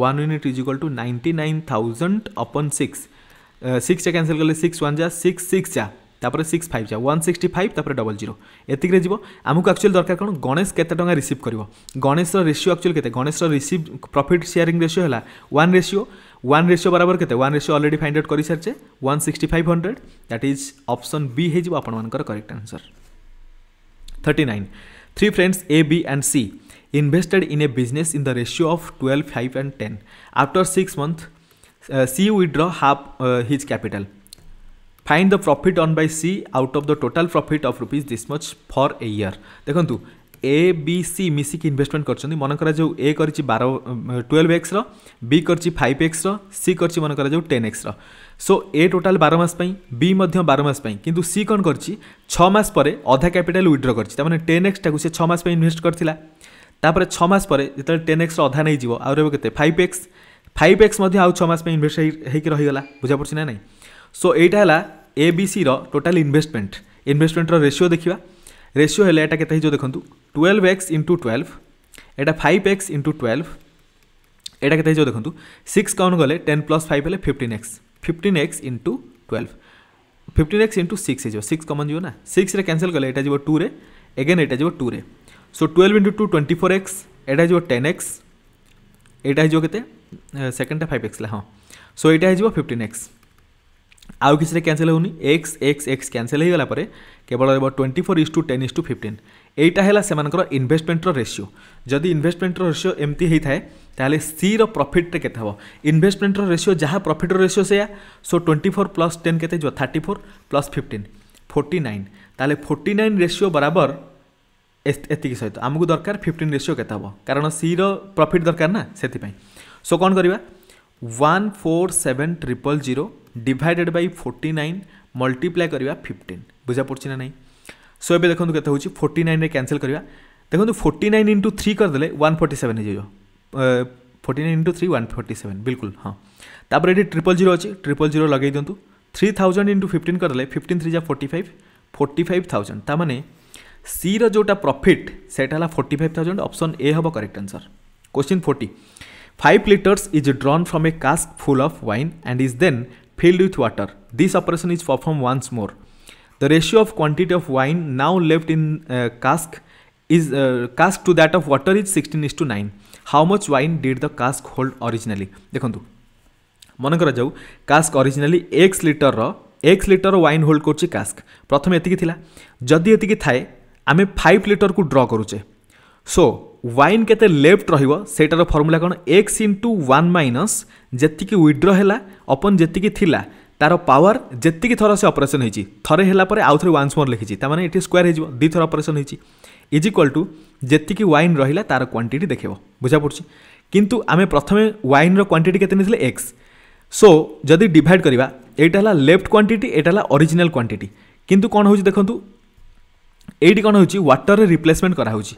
one unit is equal to ninety nine thousand upon six ସିକ୍ସଟା କ୍ୟାନ୍ସଲ୍ କଲେ ସିକ୍ସ ୱାନ୍ ଯା ସିକ୍ସ ସିକ୍ସ ଯା তারপরে সিক্স ফাইভ যা ওয়ান সিক্সটি ফাইভ তারপরে ডবল জিরো এতিকরে যাব আমাকে আকচুয়ালি দরকার কোণ গণেশ কেতে টাকা রিসিভ করব গণেশর রেসিও আকচুয়ালি কেতে গণেশর রিসিভ প্রফিট সেয়ারিং রেসিও হল ওয়ান রেসিও ওୱାନ୍ ରେସିଓ ବରାବର କେତେ one ratio already find out କରିସାରିଛେ one sixty five hundred that is option B ହୋଇଯିବ ଆପଣମାନଙ୍କର correct answer thirty nine three friends A B and C invested in a business in the ratio of twelve five and ten after six month C withdraw half his capital find the profit on by c out of the total profit of rupees this much for a year দেখন্তু A B C मिसिक investment कर मनकर जो ए कर बार twelve x री कर five x री कर मनकर जो टेन एक्स रो ए टोटाल बार मस बी बार मस कि सी कौन कर छस पर अधा कैपिटाल विड्र कर टेन एक्स टाक सी छस इनभेस्ट कर তাপরে ছ মাস পরে যেতবে টেন এক্সর অধা নেই যাব আহ কেতে ফাইভ এক্স ফাইভ এক্স মধ্যে আউ ছ মাস ইনভেস্ট হয়ে রহিগলা বুঝা পড়ছে না নাই सो ଏଇଟା ହେଲା ଏ ବି ସିର ଟୋଟାଲ ଇନଭେଷ୍ଟମେଣ୍ଟ ଇନଭେଷ୍ଟମେଣ୍ଟର ରେସିଓ ଦେଖିବା ରେସିଓ ହେଲେ ଏଇଟା କେତେ ହେଇଯିବ ଦେଖନ୍ତୁ ଟୁଏଲ୍ଭ ଏକ୍ସ ଇଣ୍ଟୁ ଟୁଏଲ୍ଭ ଏଇଟା ଫାଇଭ ଏକ୍ସ ଇଣ୍ଟୁ ଟୁଏଲ୍ଭ ଏଇଟା କେତେ ହେଇଯିବ ଦେଖନ୍ତୁ ସିକ୍ସ କାଉଣ୍ଟ ଗଲେ ଟେନ୍ ପ୍ଲସ୍ ଫାଇଭ ହେଲେ fifteen x fifteen x into twelve fifteen x into six ହେଇଯିବ ସିକ୍ସ କମନ୍ ଯିବ ନା ସିକ୍ସରେ କ୍ୟାନସଲ୍ କଲେ ଏଇଟା ଯିବ ଟୁରେ ଏଗେନ୍ ଏଇଟା ଯିବ ଟୁରେ so twelve into two twenty four x ଏଇଟା ହେଇଯିବ ଟେନ୍ ଏକ୍ସ ଏଇଟା ହେଇଯିବ କେତେ ସେକେଣ୍ଡଟା ଫାଇଭ ଏକ୍ସ ହେଲା ହଁ ସୋ ଏଇଟା ହେଇଯିବ ଫିଫ୍ଟିନ୍ ଏକ୍ସ आउ किसी कैनसल होनी एक्स एक्स एक्स कैनसल हो गलापर केवल रोटी four is two ten is two fifteen এইটা হল সে ইনভেস্টমেন্টর রেসিও যদি ইনভেস্টমেন্টর রেসিও এমতি হয়ে থাকে তাহলে সি রফিটে কেতে হব ইনভেস্টমেন্টর রেসিও যা প্রফিটর রেসিও সেয়া so twenty four plus ten কেতে যাব thirty four plus fifteen forty nine তাহলে ফোর্টি নাইন রেসিও বরাবর এতিকি সহ আমি দরকার ফিফটিন রেসিও কেতে হব কারণ সি রফিট দরকার না সেপাই সো কম করা one four seven triple zero divided by forty nine multiply করা ফিফটিন বুঝা পড়ছে না নাই সো এবে দেখুন কত হচ্ছে ফোর্টি নাইন ক্যানসেল করা দেখুন ফোর্টি নাইন ইন্টু থ্রি করেদেলে ওয়ান ফোর্টি সেভেন হয়ে forty nine into three one forty seven বিলকুল হ্যাঁ তাপরে এটি ট্রিপল জিরো অছি ট্রিপল জিরো লগাই দিও থ্রি থাউজেন্ড ইন্টু ফিফটিন করেদেলে ফিফটিন থ্রি যা forty five forty five thousand তার মানে সির যেটা প্রফিট সেটা হল forty five thousand option A হব correct answer question forty 5 liters is drawn from a cask full of wine and is then filled with water. This operation is performed once more. The ratio of quantity of wine now left in uh, cask is uh, cask to that of water is 16 is to 9. How much wine did the cask hold originally? देखନ୍ତୁ ମନେ କରାଯାଉ cask originally x ଲିଟରର x liter wine hold କରୁଛି cask ପ୍ରଥମେ ଏତିକି ଥିଲା ଯଦି ଏତିକି ଥାଏ ଆମେ ଫାଇଭ୍ ଲିଟରକୁ ଡ୍ର କରୁଛେ সো ওয়াইন কেতে লেফট রহব সেইটার ফর্মুলা কোণ এক্স ইন্টু ওয়ান মাইনস যেতিকি উইড্র হেলা অপন যেতিকি লা তার পাওয়ার যেতিকি থর সে অপরেসন হয়েছি থরে হেলা পরে আউ থরে ওয়ান্স মোর লিখিছি তার মানে এটি স্কোয়ার হয়ে দুই থর অপরেসন হয়েছি ইজ ইকুয়াল টু যেতিকি ওয়াইন রহিলা তার কোয়ান্টিটি দেখব বুঝা পড়ছি কিন্তু আমি প্রথমে ওয়াইনর কোয়ান্টিটি কেতে নিয়েছিলে এক্স সো যদি ডিভাইড করা এইটা হল লেফট কোয়ান্টিটি এটা হল অরিজিনাল কোয়ান্টিটি কিন্তু কোণ হচ্ছে দেখুন এইটি কোণ হচ্ছে ওয়াটরের রিপ্লেসমেন্ট করা হচ্ছে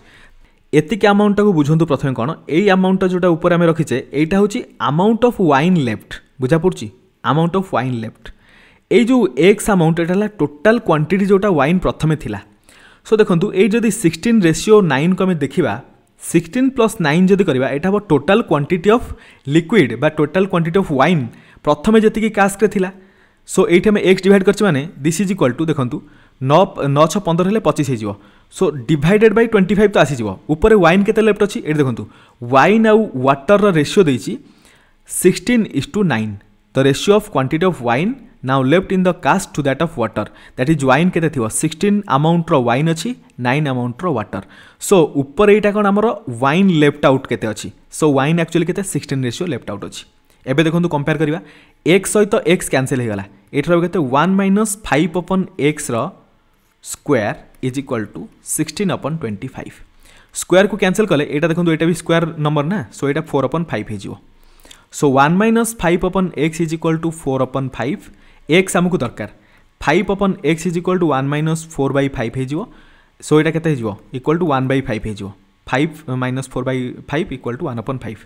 এতিকি আমাউন্টটাকে বুঝন্তু প্রথমে কোণ এই আমাউন্টটা যেটা উপরে আমি রখিছে এইটা হচ্ছে আমাউন্ট অফ ওয়াইন লেফট বুঝা পড়ছি আমাউন্ট অফ ওয়াইন লেফট এই যে এক্স আমাউন্ট এটা হল টোটাল কোয়ান্টিটি যেটা ওয়াইন প্রথমে লা সো দেখুন এই যদি সিক্সটিন রেসিও নাইনকু আমি দেখিবা সিক্সটিন প্লস নাইন যদি করা এটা হব টোটাল কোয়ান্টিটি অফ লিকুইড বা টোটাল কোয়ান্টিটি অফ ওয়াইন প্রথমে যেত কাস্কে লা সো এইটি আমি এক্স ডিভাইড করছি মানে দিস ইজ ইকুয়াল টু দেখুন নଅ ନଅ ଛଅ ପନ୍ଦର ହେଲେ ପଚିଶ ହେଇଯିବ so divided by twenty five ତ ଆସିଯିବ ଉପରେ ୱାଇନ୍ କେତେ ଲେଫ୍ଟ ଅଛି ଏଠି ଦେଖନ୍ତୁ ୱାଇନ୍ ଆଉ ୱାଟର୍ର ରେସିଓ ଦେଇଛି sixteen is to nine the ratio of quantity of wine now left in the cask to that of water that is wine କେତେ ଥିବ ସିକ୍ସଟିନ୍ ଆମାଉଣ୍ଟର ୱାଇନ୍ ଅଛି ନାଇନ୍ ଆମାଉଣ୍ଟର ୱାଟର୍ ସୋ ଉପରେ ଏଇଟା କ'ଣ ଆମର ୱାଇନ୍ ଲେଫ୍ଟ ଆଉଟ୍ କେତେ ଅଛି ସୋ ୱାଇନ୍ ଆକ୍ଚୁଆଲି କେତେ ସିକ୍ସଟିନ୍ ରେସିଓ ଲେଫ୍ଟ ଆଉଟ୍ ଅଛି ଏବେ ଦେଖନ୍ତୁ କମ୍ପେୟାର କରିବା ଏକ୍ସ ସହିତ ଏକ୍ସ କ୍ୟାନସେଲ୍ ହେଇଗଲା ଏଠି ରହିବ କେତେ ୱାନ୍ ମାଇନସ୍ ଫାଇଭ୍ ଅପନ୍ ଏକ୍ସର square is equal to sixteen upon twenty five square কু ক্যানসেল কলে এটা দেখুন এটা বি স্কোয়ার নম্বর না সো এটা ফোর অপন ফাইভ হয়ে so one minus five upon x is equal to four upon five x আমি দরকার five upon x is equal to one minus four by five হয়ে সো এটা কেতে হয়ে equal to one by five হয়ে five minus four by five equal to one upon five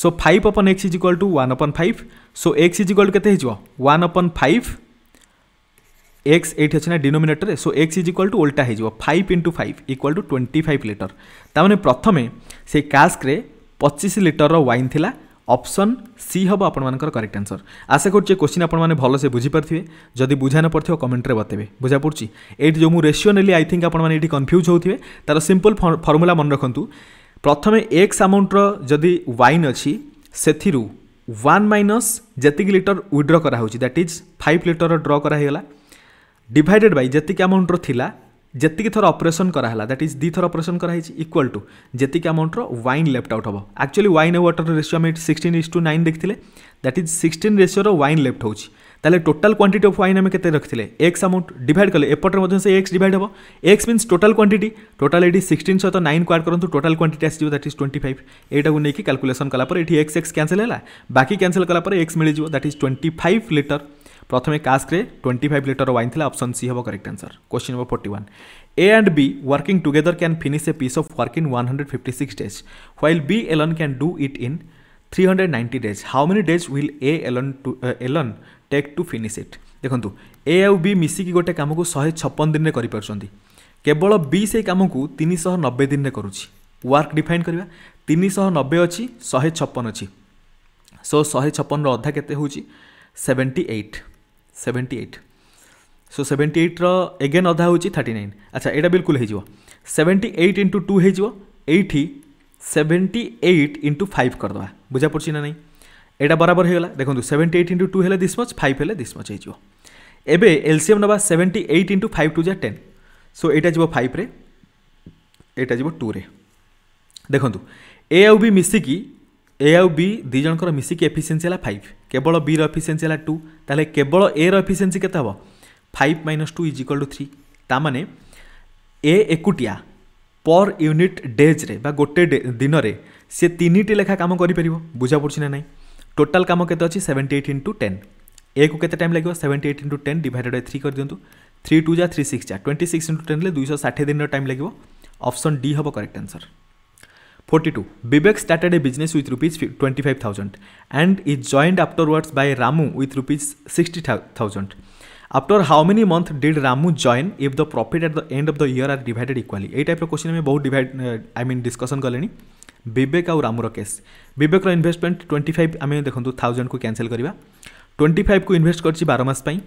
so five upon x is equal to one upon five so x is equal two কেতে হয়ে one upon five x 8 হছনা denominator so x = উল্টা হিব 5 * 5 = 25 litre তা মানে प्रथমে সেই cask রে 25 litre ৰ wine থিলা option C হব আপন মানকৰ करेक्ट আনসার আছে কৰচে কোৱেশ্চন আপন মানে ভালকৈ বুজি পৰি থিবে যদি বুজানো পৰি থৈ কমেন্ট ৰে বতবে বুজা পৰিছি এট যো মু ৰেশিও নেলি আই থিং আপন মানে ইটি কনফিউজ হৈ থিবে তাৰ সিম্পল ফৰমুলা মন ৰখন্তু प्रथমে x আমাউণ্ট ৰ যদি ওয়াইন আছে সেথيرو 1 - জেতি কি লিটাৰ উইড্ৰো কৰা হৈছে দ্যাট ইজ 5 লিটাৰ ড্র কৰা হৈ গলা ডিভাইডেড বাই যেতিকি আমাউন্টর লা যেতিকি থর অপরেসন করা হল দ্যাট ইজ দুই থর অপরেসন করা হয়েছে ইকুয়াল টু যেতিকি আমাউন্টর ওয়াইন লেফট আউট হব আকচুয়ালি ওয়াইন আর ওয়াটর রেসিও আমি সিক্সটিন ইজ টু নাইন দেখলে দ্যাট ইজ সিক্সটিন রেসিওর ওয়াইন লেফট হচ্ছে তাহলে টোটাল কোয়ান্টিটি অফ ওয়াইন আমি কেতে রাখলে এক্স আমাউন্ট ডিভাইড কলে এপটে মধ্যে সে এক্স ডিভাইড হব x means total quantity total এটি সিক্সটিন সহ নাইন কোয়াড করতু টোটাল কোয়ান্টিটি আসবে দ্যাট ইজ টোয়েন্টি ফাইভ এইটাকে নিয়ে ক্যালকুলেসন কলাপরে এটি এক্স এক্স ক্যানসেল হল বাকি ক্যানসেল কলাপরে এক্স মিলিযোগ that is twenty five liter प्रथम कास्क्रे ट्वेंटी फाइव लिटर वाइन थी ऑप्शन सी हम correct answer question number forty one A and B working together can finish a piece of work in one hundred fifty six days while B alone can do it in 390 days how many days will a alone to uh, alone take to finish it ଦେଖନ୍ତୁ ଏ ଆଉ ବି ମିଶିକି ଗୋଟେ କାମକୁ ଶହେ ଛପନ ଦିନରେ କରିପାରୁଛନ୍ତି କେବଳ ବି ସେଇ କାମକୁ ତିନିଶହ ନବେ ଦିନରେ କରୁଛି ୱାର୍କ ଡିଫାଇନ୍ କରିବା ତିନିଶହ ନବେ ଅଛି ଶହେ ଛପନ ଅଛି ସୋ ଶହେ ଛପନର ଅଧା କେତେ ହେଉଛି seventy eight seventy eight so ସେଭେଣ୍ଟି ଏଇଟ୍ର ଏଗେନ୍ ଅଧା ହେଉଛି ଥାର୍ଟି ନାଇନ୍ ଆଚ୍ଛା ଏଇଟା ବିଲକୁଲ ହେଇଯିବ ସେଭେଣ୍ଟି ଏଇଟ୍ ଇଣ୍ଟୁ ଟୁ ହେଇଯିବ ଏଇଠି সেভেন্টি এইট ইন্টু ফাইভ করদেবা বুঝা পড়ছি না নাই এটা বরাবর হয়েগলা দেখুন সেভেন্টি এইট ইন্টু টু হলে দিস মচ ফাইভ হলে দিস মচ হয়ে এবে এলসিএম নেবা seventy eight into five two যা টেন সো এটা যাব ফাইভরে এটা যাব টুরে দেখুন এ আউ বি মিশিকি এ আউ বি দুই জনকর মিশিকি এফিসিয়েন্সি হল ফাইভ কেবল বি রফিসিয়েন্সি হল টু তাহলে কেবল এ রফিসিয়েন্সি কেতে হব five minus two is equal to three তা মানে এ একুটিয়া ପର୍ ୟୁନିଟ୍ ଡେଜ୍ରେ ବା ଗୋଟେ ଦିନରେ ସେ ତିନିଟି ଲେଖା କାମ କରିପାରିବ ବୁଝା ପଡ଼ୁଛି ନା ନାହିଁ ଟୋଟାଲ୍ କାମ କେତେ ଅଛି ସେଭେଣ୍ଟି ଏଇଟ୍ ଇଣ୍ଟୁ ଟେନ୍ ଏକୁ କେତେ ଟାଇମ୍ ଲାଗିବ seventy eight into ten divided by three କରିଦିଅନ୍ତୁ ଥ୍ରୀ ଟୁ ଯା ଥ୍ରୀ ସିକ୍ସ ଯା ଟ୍ୱେଣ୍ଟି ସିକ୍ସ ଇଣ୍ଟୁ ଟେନ୍ରେ ଦୁଇଶହ ଷାଠିଏ ଦିନର ଟାଇମ୍ ଲାଗିବ ଅପସନ୍ ଡି ହେବ correct answer forty two Vivek started a business with rupees twenty five thousand and is joined afterwards by Ramu with rupees sixty thousand after how many month did Ramu join if the profit at the end of the year are divided equally a type question में बहुत divide I mean discussion कले बेक आउ रामूर case Vivek investment twenty five आम देखो thousand को cancel करवा twenty five को इनभेस्ट करस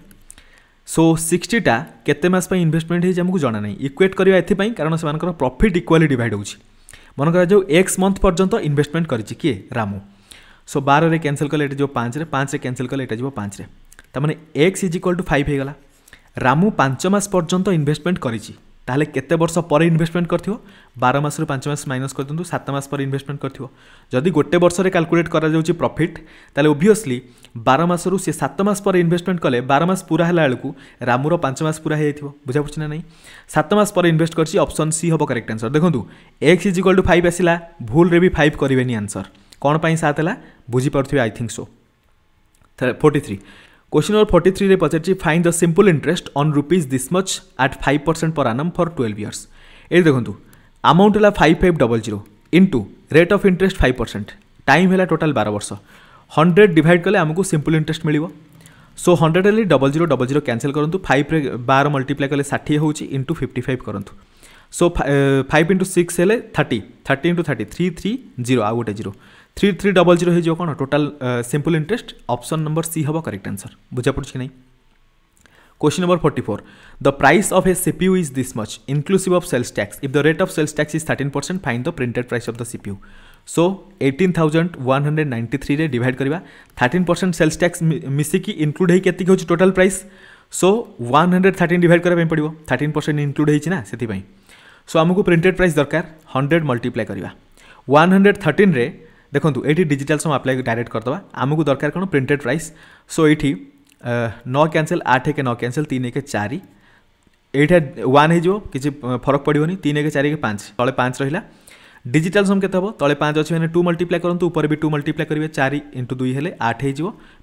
सो सिक्सटा केते इनभेस्टमेंट होमको जाना ना इक्वेट करवा एपाई कारण से प्रफिट इक्वाली डिड हो मन कर एक्स मंथ पर्यटन इनभेस्टमेंट करे रामू सो बारे कैनसल कले जो पाँच पाँच कैनसल कले पाँच ତାମାନେ X is equal to five ହୋଇଗଲା ରାମୁ ପାଞ୍ଚ ମାସ ପର୍ଯ୍ୟନ୍ତ ଇନଭେଷ୍ଟମେଣ୍ଟ କରିଛି ତାହେଲେ କେତେ ବର୍ଷ ପରେ ଇନଭେଷ୍ଟମେଣ୍ଟ କରିଥିବ ବାର ମାସରୁ ପାଞ୍ଚ ମାସ ମାଇନସ୍ କରିଦିଅନ୍ତୁ ସାତ ମାସ ପରେ ଇନଭେଷ୍ଟମେଣ୍ଟ କରିଥିବ ଯଦି ଗୋଟେ ବର୍ଷରେ କାଲକୁଲେଟ୍ କରାଯାଉଛି ପ୍ରଫିଟ୍ ତାହେଲେ ଓଭିୟସ୍ଲି ବାର ମାସରୁ ସେ ସାତ ମାସ ପରେ ଇନଭେଷ୍ଟମେଣ୍ଟ କଲେ ବାର ମାସ ପୁରା ହେଲା ବେଳକୁ ରାମୁର ପାଞ୍ଚ ମାସ ପୁରା ହେଇଯାଇଥିବ ବୁଝାପଡ଼ୁଛି ନା ନାହିଁ ସାତ ମାସ ପରେ ଇନଭେଷ୍ଟ କରିଛି ଅପସନ୍ ସି ହେବ କରେକ୍ଟ ଆନ୍ସର ଦେଖନ୍ତୁ X is equal to five ଆସିଲା ଭୁଲରେ ବି ଫାଇଭ୍ କରିବେନି ଆନ୍ସର କ'ଣ ପାଇଁ ସାତ ହେଲା ବୁଝିପାରୁଥିବେ I think so forty three Question number 43 ରେ ପଚାରିଛି find the simple interest on rupees this much at five percent per annum for twelve years ଏଇଠି ଦେଖନ୍ତୁ ଆମାଉଣ୍ଟ ହେଲା five five double zero into rate of interest five percent time ହେଲା total ବାର ବର୍ଷ hundred divide କଲେ ଆମକୁ simple interest ମିଳିବ so hundred हेल्ली double zero double zero cancel करूँ फाइव बार मल्टीप्लाए कले षाठी हूँ इंटू फिफ्टी फाइव करूँ सो फाइव इंटू सिक्स हेल्ले thirty thirty into thirty three three zero आउ गोटे zero three three double zero हो कौन total simple interest option number C हम करेक्ट आंसर बुझा पड़ी नहीं question number forty four the price of a CPU is this much inclusive of sales tax if the rate of sales tax is thirteen percent find the printed price of the CPU so eighteen thousand one hundred ninety three divide करवा thirteen percent sales tax मिसिकी include हो total price so one hundred thirteen divide करने पड़ो thirteen percent include होना से so आमको printed price दरकार hundred multiply करवा वन हंड्रेड थर्टिन्रे দেখুন এটি ডিজিটাল সম আপ্লাই ডাইরেক্ট করদেবা আমি দরকার কোণ প্রিন্টেড প্রাইস সো এইটি ন ক্যানসেল আট এক ন ক্যানসেল তিন এক চারি এইটা ওয়ান হয়ে কিছু ফরক পড়বনি তিন এক চারি পাঁচ তলে পাঁচ রহিলা ডিজিটাল সম কেতে হব তলে পাঁচ অছি মানে টু মল্টিপ্লাই করতু উপরে বি টু মল্টিপ্লাই করবে চারি ইন্টু দুই হলে আট হয়ে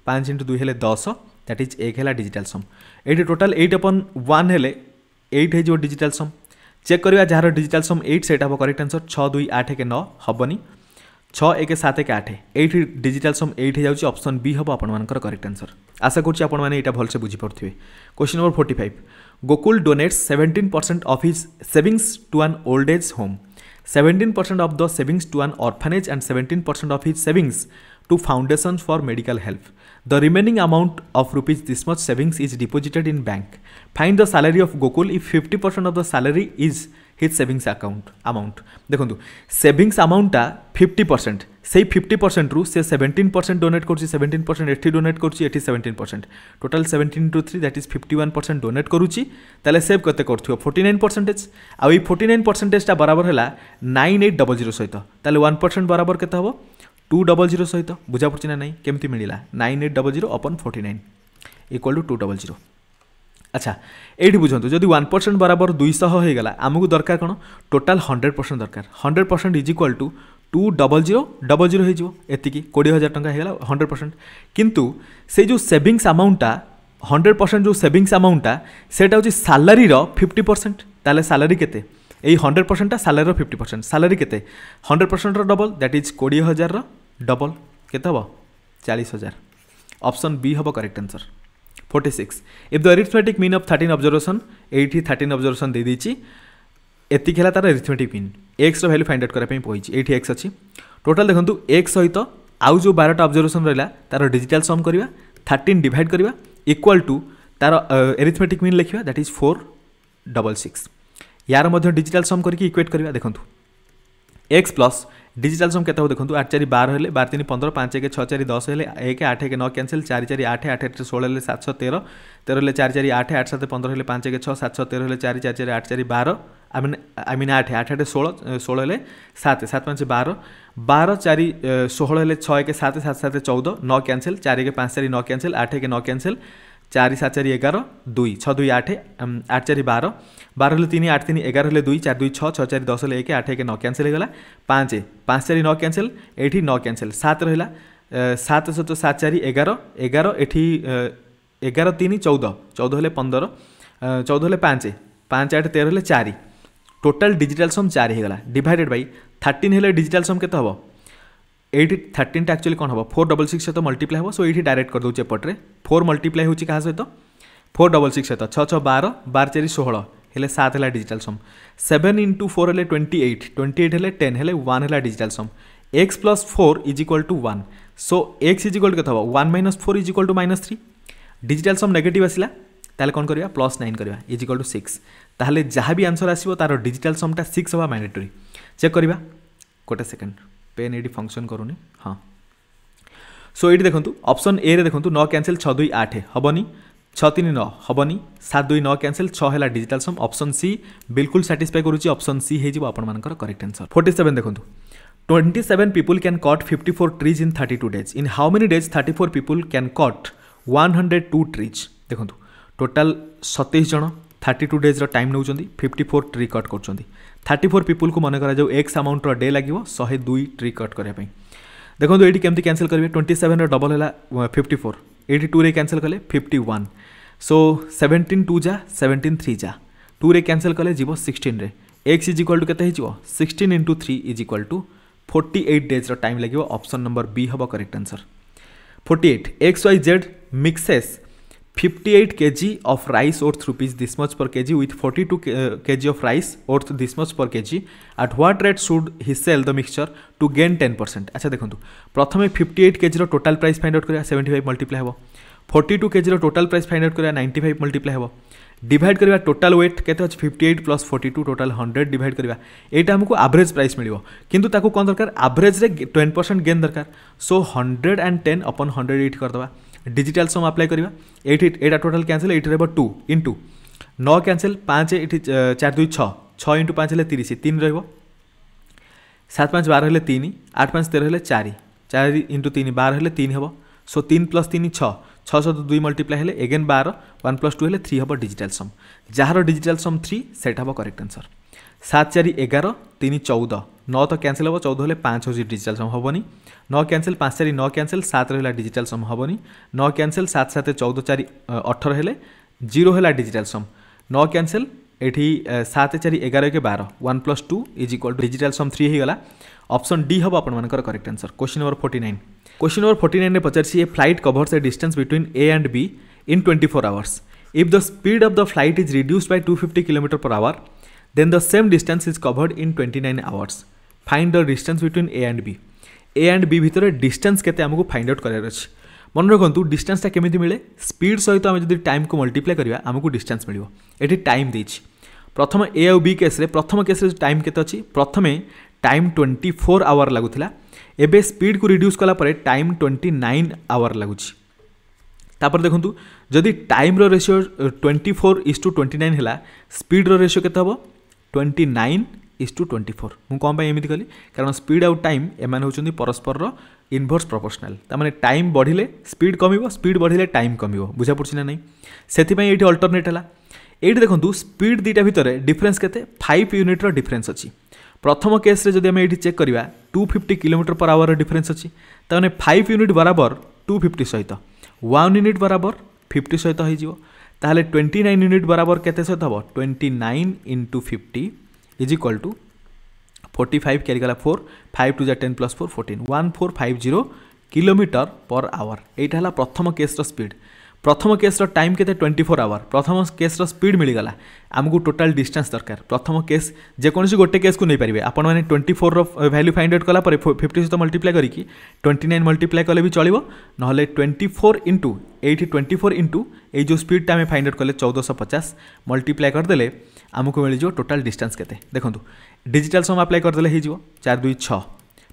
পাঁচ ইন্টু দুই হলে দশ দ্যাট ইজ এক হল ডিজিটাল সম এইটি টোটাল এইট অপন ওয়ান হলে এইট হয়ে ডিজিটাল সম চেক করা যার ডিজিটাল সম এইট সেটা হব করেক্ট আনসর ছ দুই আট এক ন হবনি ছয় এক সাত এক আঠ এইটি ডিজিটাল সম এইট হয়ে যাচ্ছে অপশন বি হব আপনার করেক্ট আনসর আশা করছি আপনার এটা ভালসে বুঝিপারে question number forty five Gokul donates seventeen percent of his savings to an old age home seventeen percent of the savings to an orphanage and seventeen percent of his savings to foundation for medical help the remaining amount of rupees this much savings is deposited in bank find the salary of Gokul if fifty percent of the salary is his savings account amount দেখুন savings আমাউন্টটা fifty percent সেই fifty পরসেন্টরু সে seventeen percent donate করছে seventeen percent এটি donate করছে এটি seventeen percent total seventeen two three that is fifty one percent donate করুছি তাহলে সেভ কত করুথিব ফোর্টি নাইন পরসেন্টেজ আউ এই ফোর্টি নাইন পরসেন্টেজটা বরাবর হল নাইন এইট ডবল জিরো সহ তাহলে ওয়ান পরসেন্ট বরাবর কত হব টু ডবল জিরো সহ বুঝা পড়ছি না নাই কেমতি মিলিলা nine eight double zero upon forty nine equal to two double zero আচ্ছা এইটি বুঝতু যদি ওয়ান পরসেন্ট বরাবর দুইশহ হয়ে গেল আমি দরকার কোণ টোটাল হন্ড্রেড পরসেন্ট দরকার hundred percent is equal to two double zero double zero হয়ে এতিকি কোড়ি হাজার টাকা হয়ে গেল হন্ড্রেড পরসেন্ট কিন্তু সেই যে সেভিংস আমাউন্টটা হন্ড্রেড পরসেন্ট যে সেভিংস আমাউন্টটা সেটা হচ্ছে স্যালারির ফিফটি পরসেন্ট তাহলে সালারি কেতে এই হন্ড্রেড পরসেন্টটা স্যালারির ফিফটি পরসেন্ট সালারি কেতে হন্ড্রেড পরসেন্টর ডবল দ্যাট ইজ কোড়ি হাজার ডবল কেত হব চাশ হাজার অপশন বি হব correct answer forty six if the arithmetic mean of thirteen observation ये थर्टिन अब्जर्वेसन दे এতিক হল তার এরিথমেটিক মিন এক্সর ভ্যালু ফাইন্ড আউট করা কইছি এইটি এক্স অছি টোটাল দেখুন এক্স সহিত আউ যে বারোটা অবজরভেসন রা তার ডিজিটাল সম করা থার্টিন ডিভাইড করা ইকুয়াল টু তার এরিথমেটিক মিন লেখা that is four double six year মধ্যে ডিজিটাল সম করি ইকুয়েট করা দেখুন এক্স প্লস ডিজিটাল সম কেতে হো দেখুন আট চারি বার হলে বার তিন পনেরো পাঁচ এক ছ চারি দশ হলে এক আট এক ন ক্যানসেল চারি চারি আট আট আট ষোল হলে সাতশো তের তের হলে চারি চারি আট আট সাত পনেরো হলে পাঁচ এক ছ সাতশো তের হলে চারি চারি চারি আট চারি বার আই মিন আই মিন আট আট আট ষোল ষোল হলে সাত সাত পাঁচ বার বার চারি ষোহল হলে ছ এক সাত সাত সাত চৌদ ন ক্যানসেল চারি এক পাঁচ চারি ন ক্যানসেল আট এক ন ক্যানসেল চারি সাত চারি এগারো দুই ছ দুই আঠে আট চারি বারো বারো হলে তিন আট তিন এগারো হলে দুই চার দুই ছ ছ চারি দশ হলে এক আট এক ন ক্যানসেল হয়ে গেল পাঁচ পাঁচ চারি ন ক্যানসেল এটি ন ক্যানসেল সাত রহিলা সাত সত সাত চারি এগারো এগারো এটি এগারো তিন চৌদ চৌদ হলে পনেরো চৌদ হলে পাঁচ পাঁচ আট তেরো হলে চারি টোটাল ডিজিটাল সম চারি হয়ে গেল ডিভাইডেড বাই থার্টিন হলে ডিজিটাল সম কত হব এইটি থার্টিনটা আকচুয়ালি কম হব ফোর ডবল সিক্স সহ মল্টিপ্লাই হব সো এইটি ডাইরেক্ট করেদেছি এপটে ফোর মল্টিপ্লাই হচ্ছে কাহা সহ ফোর ডবল সিক্স সহ ছ ছ বার বার চারি ষোহ ହେଲେ ସାତ ହେଲା digital sum seven into four ହେଲେ ଟ୍ୱେଣ୍ଟି ଏଇଟ୍ ଟ୍ୱେଣ୍ଟି ଏଇଟ୍ ହେଲେ ଟେନ୍ ହେଲେ ୱାନ୍ ହେଲା digital sum X plus four is equal to one so X is equal କେତେ ହେବ one minus four is equal to minus three digital sum negative ଆସିଲା ତାହେଲେ କ'ଣ କରିବା ପ୍ଲସ୍ ନାଇନ୍ କରିବା ଇଜ୍ ଇକ୍ୱାଲ୍ ଟୁ ସିକ୍ସ ତାହେଲେ ଯାହା ବି ଆନ୍ସର୍ ଆସିବ ତା'ର ଡିଜିଟାଲ ସମ୍ଟା ସିକ୍ସ ହେବା ମ୍ୟାଣ୍ଡେଟୋରୀ ଚେକ୍ କରିବା ଗୋଟେ ସେକେଣ୍ଡ পেন এটি ফংশন করুনি হ্যাঁ সো এটি দেখুন অপশন এ রে দেখুন ন ক্যানসেল ছ দুই আঠ হবনি ছ তিন ন হবনি সাত দুই ন ক্যানসেল ছ হল ডিজিটাল সম অপশন সি বিলকুল স্যাটিসফাই করুছি অপশন সি হয়ে যাব আপনার করেক্ট আনসর ফোর্টি সেভেন দেখুন twenty seven people can cut fifty four trees in thirty two days in how many days thirty four people can cut one hundred two trees দেখুন টোটাল সতেইশ জন thirty two डेज्र time नौ fifty four tree cut कर thirty four people को मन कर एक्स आमाउंटर डे लगे शहे दुई ट्री कट करने देखो ये कमी क्यासल करेंगे ट्वेंटी सेवेन डबल है फिफ्टी फोर एटी टू क्यासल कले fifty one so seventeen two जा सेवेन्टीन थ्री जा टू क्यासल कले जी sixteen X is equal to के sixteen into three is equal to forty eight डेज्र टाइम लगे अप्सन नंबर बी हम correct answer forty eight X Y Z mixes 58 kg of rice worth rupees this much per kg with 42 uh, kg of rice worth this पर के kg at what rate should he sell the mixture to gain 10% percent अच्छा देखो तो। प्रथम fifty eight केजर total price find out करा 75 five multiply हे forty two केजर टोटाल प्राइस फाइंड आउट करा नाइंटी फाइव मल्टीप्लाई हे डिड करा टोटाल व्वेट के fifty eight plus forty two total hundred डिड करा यहाँ आमको आभरेज प्राइस मिल कितु कौन दरकार आभरेज ट्वेंट परसेंट गेन दरकार so hundred and ten upon hundred एट करदे ডিজিটাল সম আপ্লাই করা এইটি এইটা টোটাল ক্যানসেল এইটি রহব টু ইন্টু ন ক্যানসেল পাঁচ এটি চার দুই ছ ছ ইন্টু পাঁচ হলে তিরিশ তিন রহব সাত পাঁচ বার হলে তিন আট পাঁচ তের হলে চারি চারি ইন্টু তিন বার হলে তিন হব সো তিন প্লস তিন ছ ছ সহ দুই মল্টিপ্লাই হলে এগেন বার ওয়ান প্লস টু হলে থ্রি হব ডিজিটাল সম যার ডিজিটাল সম থ্রি সেটা হব করেক্ট আনসর সাত চারি এগার তিন চৌদ নଅ ତ କ୍ୟାନସେଲ୍ ହେବ ଚଉଦ ହେଲେ ପାଞ୍ଚ ହେଉଛି ଡିଜିଟାଲ୍ ସମ୍ ହେବନି ନଅ କ୍ୟାନସେଲ୍ ପାଞ୍ଚ ଚାରି ନଅ କ୍ୟାନସେଲ୍ ସାତ ରହିଲା ଡିଜିଟାଲ୍ ସମ୍ ହେବନି ନଅ କ୍ୟାନସେଲ୍ ସାତ ସାତ ଚଉଦ ଚାରି ଅଠର ହେଲେ ଜିରୋ ହେଲା ଡିଜିଟାଲ୍ ସମ୍ ନଅ କ୍ୟାନସେଲ୍ ଏଠି ସାତ ଚାରି ଏଗାର ଏକ ବାର one plus two is equal to digital sum three ହେଇଗଲା ଅପସନ୍ ଡି ହେବ ଆପଣମାନଙ୍କର correct answer question number forty nine question number forty ନାଇନ୍ରେ ପଚାରିଛି a flight covers a distance between A and B in twenty four hours if the speed of the flight is reduced by two fifty kilometre per hour Then the same distance is covered in 29 hours. Find the distance between A and B. A and B ভিতরে distance কেতে আমাকে find out করার আছে মনে রাখতু ডিষ্টান্সটা কেমিতি মিলে speed সহিত আমি যদি টাইমকু মল্টিপ্লাই করা আমি ডিষ্টান্স মিলব এটি টাইম দিয়েছি প্রথম এ আউ বি কেস্রে প্রথম কেস্রে টাইম কেতে অছি প্রথমে টাইম টোয়েন্টি ফোর আওয়ার লাগুলা এবে স্পিডকু রিড্ୟୁସ୍ কলাপরে টাইম টোয়েন্টি নাইন আওয়ার লাগুছি তাপরে দেখুন যদি টাইম্র ratio twenty four is to twenty nine হল স্পিড্র রেসিও কেতে হব twenty nine is to twenty four ମୁଁ କ'ଣ ପାଇଁ ଏମିତି କଲି କାରଣ ସ୍ପିଡ୍ ଆଉ ଟାଇମ୍ ଏମାନେ ହେଉଛନ୍ତି ପରସ୍ପରର ଇନଭର୍ସ ପ୍ରପୋର୍ସନାଲ୍ ତା'ମାନେ ଟାଇମ୍ ବଢ଼ିଲେ ସ୍ପିଡ୍ କମିବ ସ୍ପିଡ୍ ବଢ଼ିଲେ ଟାଇମ୍ କମିବ ବୁଝାପଡ଼ୁଛି ନା ନାହିଁ ସେଥିପାଇଁ ଏଇଠି ଅଲ୍ଟରନେଟ୍ ହେଲା ଏଇଠି ଦେଖନ୍ତୁ ସ୍ପିଡ୍ ଦୁଇଟା ଭିତରେ ଡିଫରେନ୍ସ କେତେ ଫାଇଭ୍ ୟୁନିଟ୍ର ଡିଫରେନ୍ସ ଅଛି ପ୍ରଥମ କେସ୍ରେ ଯଦି ଆମେ ଏଇଠି ଚେକ୍ କରିବା ଟୁ ଫିଫ୍ଟି କିଲୋମିଟର ପର୍ ଆୱାର୍ର ଡିଫରେନ୍ସ ଅଛି ତା'ମାନେ ଫାଇଭ୍ ୟୁନିଟ୍ ବରାବର ଟୁ ଫିଫ୍ଟି ସହିତ ୱାନ୍ ୟୁନିଟ୍ ବରାବର ଫିଫ୍ଟି ସହିତ ହୋଇଯିବ তাহলে টোয়েন্টি নাইন ୟୁନିଟ୍ ବରାବର କେତେ ସହିତ ହେବ twenty nine into fifty is equal to forty five କ୍ୟାରିଗଲା ଫୋର୍ ଫାଇଭ୍ ଟୁ ଜା ten plus four fourteen one four five zero kilometre per hour ଏଇଟା ହେଲା ପ୍ରଥମ କେସ୍ର ସ୍ପିଡ୍ ପ୍ରଥମ କେସ୍ର ଟାଇମ୍ କେତେ ଟ୍ୱେଣ୍ଟି ଫୋର୍ ଆୱାର ପ୍ରଥମ କେସ୍ର ସ୍ପିଡ଼୍ ମିଳିଗଲା ଆମକୁ ଟୋଟାଲ୍ ଡିଷ୍ଟାନ୍ସ ଦରକାର ପ୍ରଥମ କେସ୍ ଯେକୌଣସି ଗୋଟେ କେସ୍କୁ ନେଇପାରିବେ ଆପଣମାନେ ଟ୍ୱେଣ୍ଟି ଫୋର୍ର ଭ୍ୟାଲ୍ୟୁ ଫାଇଣ୍ଡ ଆଉଟ୍ କଲା ପରେ ଫିଫ୍ଟି ସହିତ ମଲ୍ଟିପ୍ଲାଏ କରିକି ଟ୍ୱେଣ୍ଟି ନାଇନ୍ ମଲ୍ଟିପ୍ଲାଏ କଲେ ବି ଚଳିବ ନହେଲେ ଟ୍ୱେଣ୍ଟି ଫୋର୍ ଇଣ୍ଟୁ ଏଇଠି ଟ୍ୱେଣ୍ଟି ଫୋର୍ ଇଣ୍ଟୁ ଏଇ ଯେଉଁ ସ୍ପିଡ଼୍ଟା ଆମେ ଫାଇଣ୍ଡ ଆଉଟ୍ କଲେ ଚଉଦଶହ ପଚାଶ ମଲ୍ଟିପ୍ଲାଏ କରିଦେଲେ ଆମକୁ ମିଳିଯିବ ଟୋଟାଲ୍ ଡିଷ୍ଟାନ୍ସ କେତେ ଦେଖନ୍ତୁ ଡିଜିଟାଲ୍ ସମ୍ ଆପ୍ଲାଏ କରିଦେଲେ ହେଇଯିବ ଚାରି ଦୁଇ ଛଅ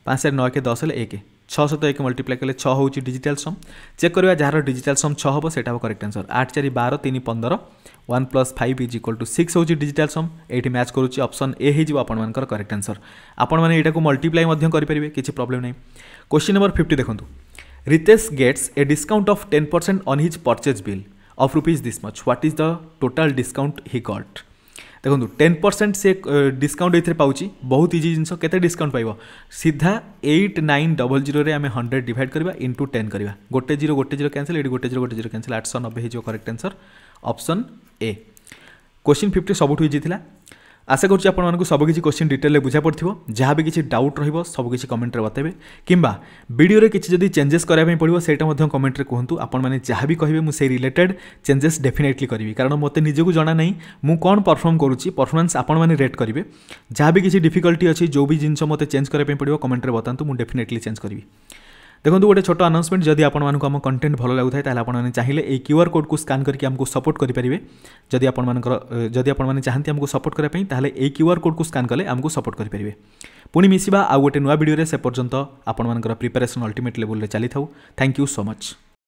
ପାଞ୍ଚ ଚାରି ନଅ ଏକ ଦଶ ହେଲେ ଏକ छः सत एक मल्टीप्लाए कले छः हूँ डिजिटाल सम चेक करवा जार डिजिटाल सम छः हम सेटा हम करेक्ट आंसर आठ चार बार तीन पंदर one plus five is equal to six हूँ डिजिटाल सम ये मैच करुच्च अप्सन ए हो आपर करेक्ट आंसर आपण को यहाँ मल्टीप्लाई करेंगे किसी प्रोब्लेम ना क्वेश्चन नंबर फिफ्टी देखो Ritesh gets a discount of ten percent on his purchase bill of rupees this much what is the total discount he got देखो ten percent से डिस्काउंट ये पाँच बहुत इजी जिन के डिस्काउंट पाइव सीधा एट नाइन डबल जीरो में आम हंड्रेड डिड करवा इंटू टेन करवा गोटे जीरो गोटे जीरो कैनसल ये गोटे जीरो गोटे जीरो कैनसल आठश नबे हो correct answer option A question fifty सबूत इजी थी আশা করছি আপনার সবুকিছি কোশ্চিন ডিটেলে বুঝা পড়ি যা বি কিছু ডাউট রহব সবুকিছি কমেন্টরে বতাইবে কিংবা ভিডিওরে কিছু যদি চেঞ্জেস করা পড়ব সেইটা কমেন্টরে কুহতু আপনার যা বি কে সেই রিলেটেড চেঞ্জেস ডেফিনেটলি করবি কারণ মতো নিজকে জনা নাই মু কম পরফর্ম করুছি পরফরমান্স আপনার রেট করবে যা বি কিছু ডিফিকল্টি অছি যে বি জিনিস মতো চেঞ্জ করা পড়ব কমেন্টরে বতাতু মু ডেফিনেটলি চেঞ্জ করবি ଦେଖନ୍ତୁ ଗୋଟେ ଛୋଟ ଆନାଉନ୍ସମେଣ୍ଟ ଯଦି ଆପଣମାନଙ୍କୁ ଆମ କଣ୍ଟେଣ୍ଟ ଭଲ ଲାଗୁଥାଏ ତାହେଲେ ଆପଣମାନେ ଚାହିଁଲେ ଏହି କ୍ୟୁ ଆର୍ କୋଡ଼୍କୁ ସ୍କାନ୍ କରିକି ଆମକୁ ସପୋର୍ଟ କରିପାରିବେ ଯଦି ଆପଣମାନଙ୍କର ଯଦି ଆପଣମାନେ ଚାହାନ୍ତି ଆମକୁ ସପୋର୍ଟ କରିବା ପାଇଁ ତାହେଲେ ଏହି କ୍ୟୁ ଆର୍ କୋଡ଼୍କୁ ସ୍କାନ୍ କଲେ ଆମକୁ ସପୋର୍ଟ କରିପାରିବେ ପୁଣି ମିଶିବା ଆଉ ଗୋଟେ ନୂଆ ଭିଡ଼ିଓରେ ସେ ପର୍ଯ୍ୟନ୍ତ ଆପଣମାନଙ୍କର ପ୍ରିପାରେସନ୍ ଅଲ୍ଟିମେଟ୍ ଲେବୁଲ୍ରେ ଚାଲିଥାଉ ଥ୍ୟାଙ୍କ ୟୁ ସୋ ମଚ୍